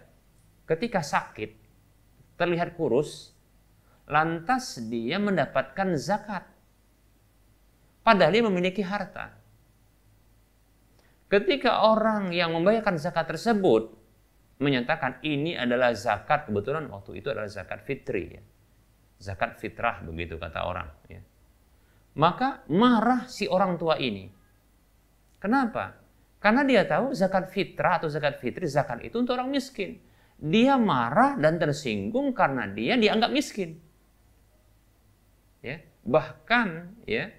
ketika sakit terlihat kurus lantas dia mendapatkan zakat padahal dia memiliki harta ketika orang yang membayarkan zakat tersebut menyatakan ini adalah zakat kebetulan waktu itu adalah zakat fitri ya zakat fitrah begitu kata orang ya maka marah si orang tua ini kenapa karena dia tahu zakat fitrah atau zakat fitri, zakat itu untuk orang miskin. Dia marah dan tersinggung karena dia dianggap miskin. Ya, bahkan ya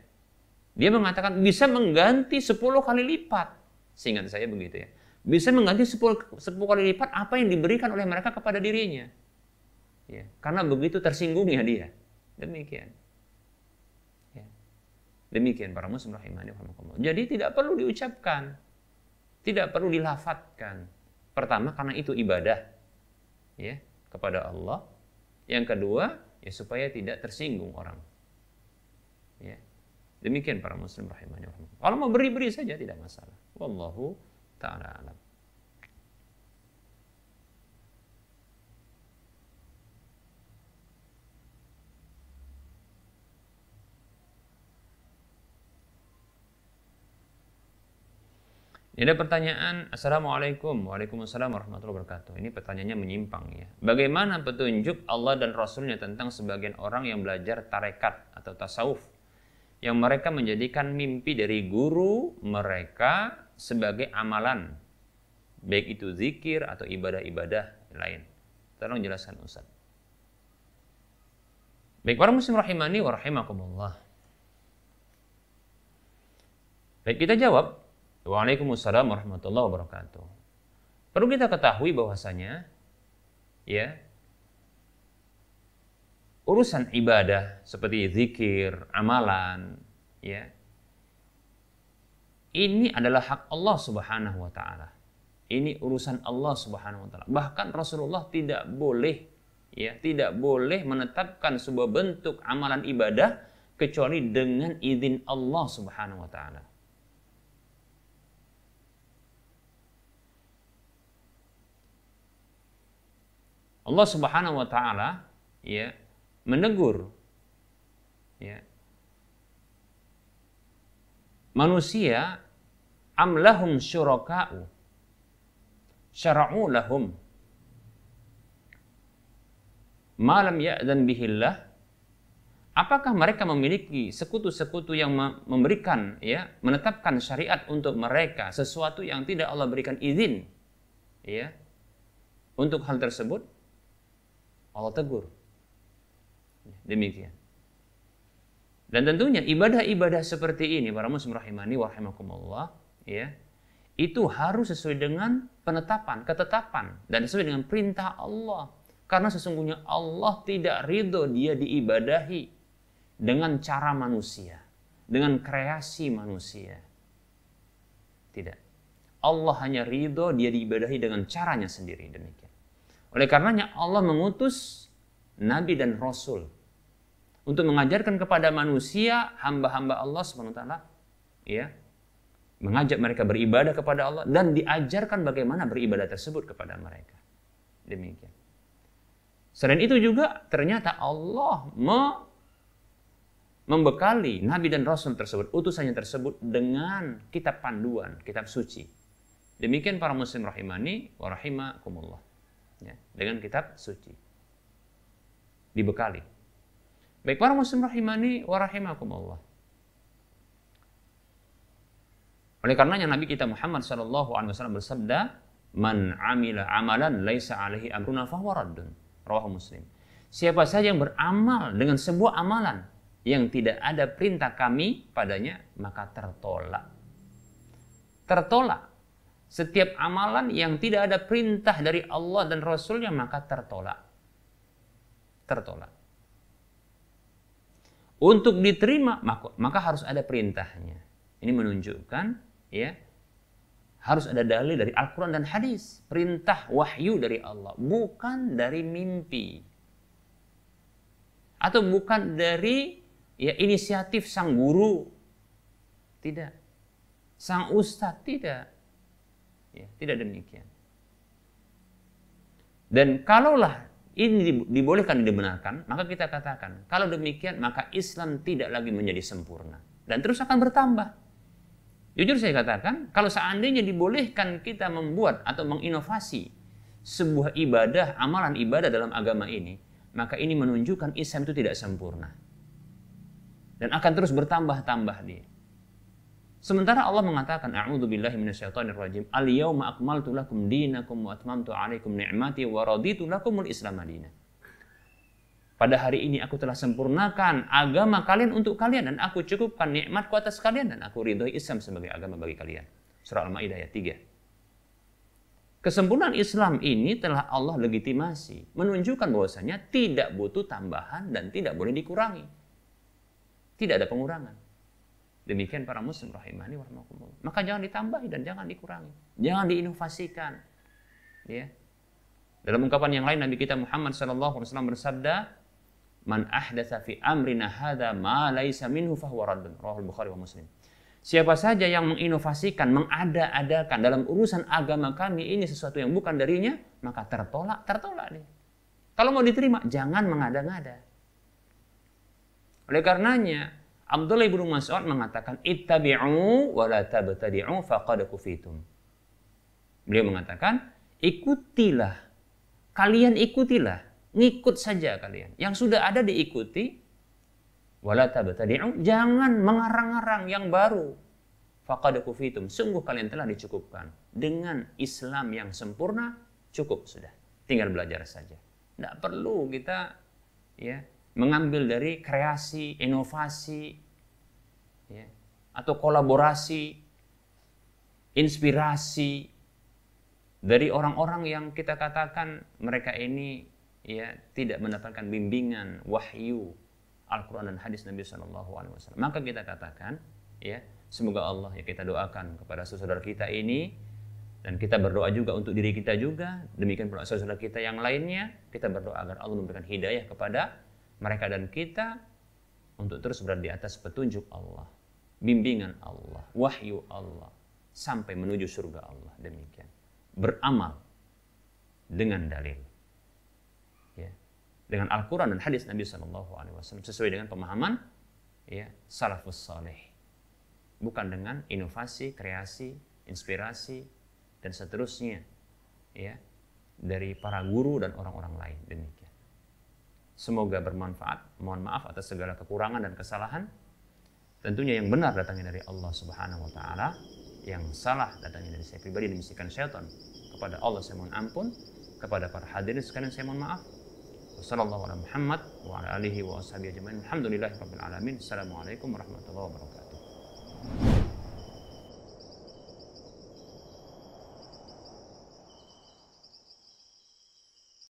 dia mengatakan bisa mengganti 10 kali lipat. Seingat saya begitu ya. Bisa mengganti 10, 10 kali lipat apa yang diberikan oleh mereka kepada dirinya. Ya, karena begitu tersinggungnya dia. Demikian. Ya. Demikian para muslim rahimani Jadi tidak perlu diucapkan tidak perlu dilafatkan. Pertama karena itu ibadah ya kepada Allah. Yang kedua, ya supaya tidak tersinggung orang. Ya. Demikian para muslim rahimahnya. Kalau mau beri-beri saja tidak masalah. Wallahu taala alam. Ini ada pertanyaan, Assalamualaikum Waalaikumsalam warahmatullahi wabarakatuh. Ini pertanyaannya menyimpang ya. Bagaimana petunjuk Allah dan Rasulnya tentang sebagian orang yang belajar tarekat atau tasawuf? Yang mereka menjadikan mimpi dari guru mereka sebagai amalan. Baik itu zikir atau ibadah-ibadah lain. Tolong jelaskan Ustaz. Baik, para muslim rahimani wa rahimakumullah. Baik, kita jawab Waalaikumsalam warahmatullahi wabarakatuh. Perlu kita ketahui bahwasanya ya urusan ibadah seperti zikir, amalan, ya. Ini adalah hak Allah Subhanahu wa taala. Ini urusan Allah Subhanahu wa taala. Bahkan Rasulullah tidak boleh ya, tidak boleh menetapkan sebuah bentuk amalan ibadah kecuali dengan izin Allah Subhanahu wa taala. Allah Subhanahu wa taala ya menegur ya manusia amlahum syuraka'u syara'u lahum malam ya'dan bihillah apakah mereka memiliki sekutu-sekutu yang memberikan ya menetapkan syariat untuk mereka sesuatu yang tidak Allah berikan izin ya untuk hal tersebut Allah tegur. Demikian. Dan tentunya ibadah-ibadah seperti ini para muslim rahimani wa rahimakumullah ya, itu harus sesuai dengan penetapan, ketetapan dan sesuai dengan perintah Allah. Karena sesungguhnya Allah tidak ridho dia diibadahi dengan cara manusia, dengan kreasi manusia. Tidak. Allah hanya ridho dia diibadahi dengan caranya sendiri demikian. Oleh karenanya Allah mengutus nabi dan rasul untuk mengajarkan kepada manusia hamba-hamba Allah SWT ya mengajak mereka beribadah kepada Allah dan diajarkan bagaimana beribadah tersebut kepada mereka. Demikian. Selain itu juga ternyata Allah me membekali nabi dan rasul tersebut, utusannya tersebut dengan kitab panduan, kitab suci. Demikian para muslim rahimani wa rahimakumullah ya, dengan kitab suci. Dibekali. Baik para muslim rahimani wa rahimakumullah. Oleh karenanya Nabi kita Muhammad sallallahu alaihi wasallam bersabda, "Man amila amalan laisa alaihi amruna fahuwa raddun." Rawahu Muslim. Siapa saja yang beramal dengan sebuah amalan yang tidak ada perintah kami padanya, maka tertolak. Tertolak. Setiap amalan yang tidak ada perintah dari Allah dan Rasulnya maka tertolak. Tertolak. Untuk diterima maka, harus ada perintahnya. Ini menunjukkan ya harus ada dalil dari Al-Quran dan hadis. Perintah wahyu dari Allah. Bukan dari mimpi. Atau bukan dari ya inisiatif sang guru. Tidak. Sang ustadz tidak Ya, tidak demikian. Dan kalaulah ini dibolehkan dibenarkan, maka kita katakan, kalau demikian maka Islam tidak lagi menjadi sempurna dan terus akan bertambah. Jujur saya katakan, kalau seandainya dibolehkan kita membuat atau menginovasi sebuah ibadah, amalan ibadah dalam agama ini, maka ini menunjukkan Islam itu tidak sempurna. Dan akan terus bertambah-tambah dia. Sementara Allah mengatakan A'udzu billahi minasyaitonir rajim. Al-yauma akmaltu lakum dinakum wa atmamtu 'alaikum ni'mati wa raditu lakumul Islam madinah. Pada hari ini aku telah sempurnakan agama kalian untuk kalian dan aku cukupkan nikmatku atas kalian dan aku ridhoi Islam sebagai agama bagi kalian. Surah Al-Maidah ayat 3. Kesempurnaan Islam ini telah Allah legitimasi, menunjukkan bahwasanya tidak butuh tambahan dan tidak boleh dikurangi. Tidak ada pengurangan. Demikian para muslim rahimani wa Maka jangan ditambahi dan jangan dikurangi. Jangan diinovasikan. Ya. Dalam ungkapan yang lain Nabi kita Muhammad sallallahu alaihi wasallam bersabda, "Man ahdatsa fi amrina hadza ma laisa minhu fahuwa raddun." Rahul Bukhari wa Muslim. Siapa saja yang menginovasikan, mengada-adakan dalam urusan agama kami ini sesuatu yang bukan darinya, maka tertolak, tertolak nih. Kalau mau diterima, jangan mengada-ngada. Oleh karenanya, Abdullah ibnu Mas'ud mengatakan ittabi'u wa la tabtadi'u faqad kufitum. Beliau mengatakan ikutilah kalian ikutilah ngikut saja kalian yang sudah ada diikuti wala tabtadi'u jangan mengarang-arang yang baru faqad kufitum sungguh kalian telah dicukupkan dengan Islam yang sempurna cukup sudah tinggal belajar saja tidak perlu kita ya mengambil dari kreasi, inovasi, ya, atau kolaborasi, inspirasi dari orang-orang yang kita katakan mereka ini ya tidak mendapatkan bimbingan wahyu Al-Quran dan hadis Nabi saw. Maka kita katakan ya semoga Allah ya kita doakan kepada saudara kita ini dan kita berdoa juga untuk diri kita juga demikian pula saudara kita yang lainnya kita berdoa agar Allah memberikan hidayah kepada mereka dan kita untuk terus berada di atas petunjuk Allah, bimbingan Allah, wahyu Allah sampai menuju surga Allah demikian. Beramal dengan dalil. Ya. Dengan Al-Qur'an dan hadis Nabi Shallallahu alaihi wasallam sesuai dengan pemahaman ya salafus saleh. Bukan dengan inovasi, kreasi, inspirasi dan seterusnya ya dari para guru dan orang-orang lain demikian. Semoga bermanfaat. Mohon maaf atas segala kekurangan dan kesalahan. Tentunya yang benar datangnya dari Allah Subhanahu wa taala, yang salah datangnya dari saya pribadi dimisikan syaitan. Kepada Allah saya mohon ampun, kepada para hadirin sekalian saya mohon maaf. Wassalamualaikum Alhamdulillahirabbil alamin. Assalamualaikum warahmatullahi wabarakatuh.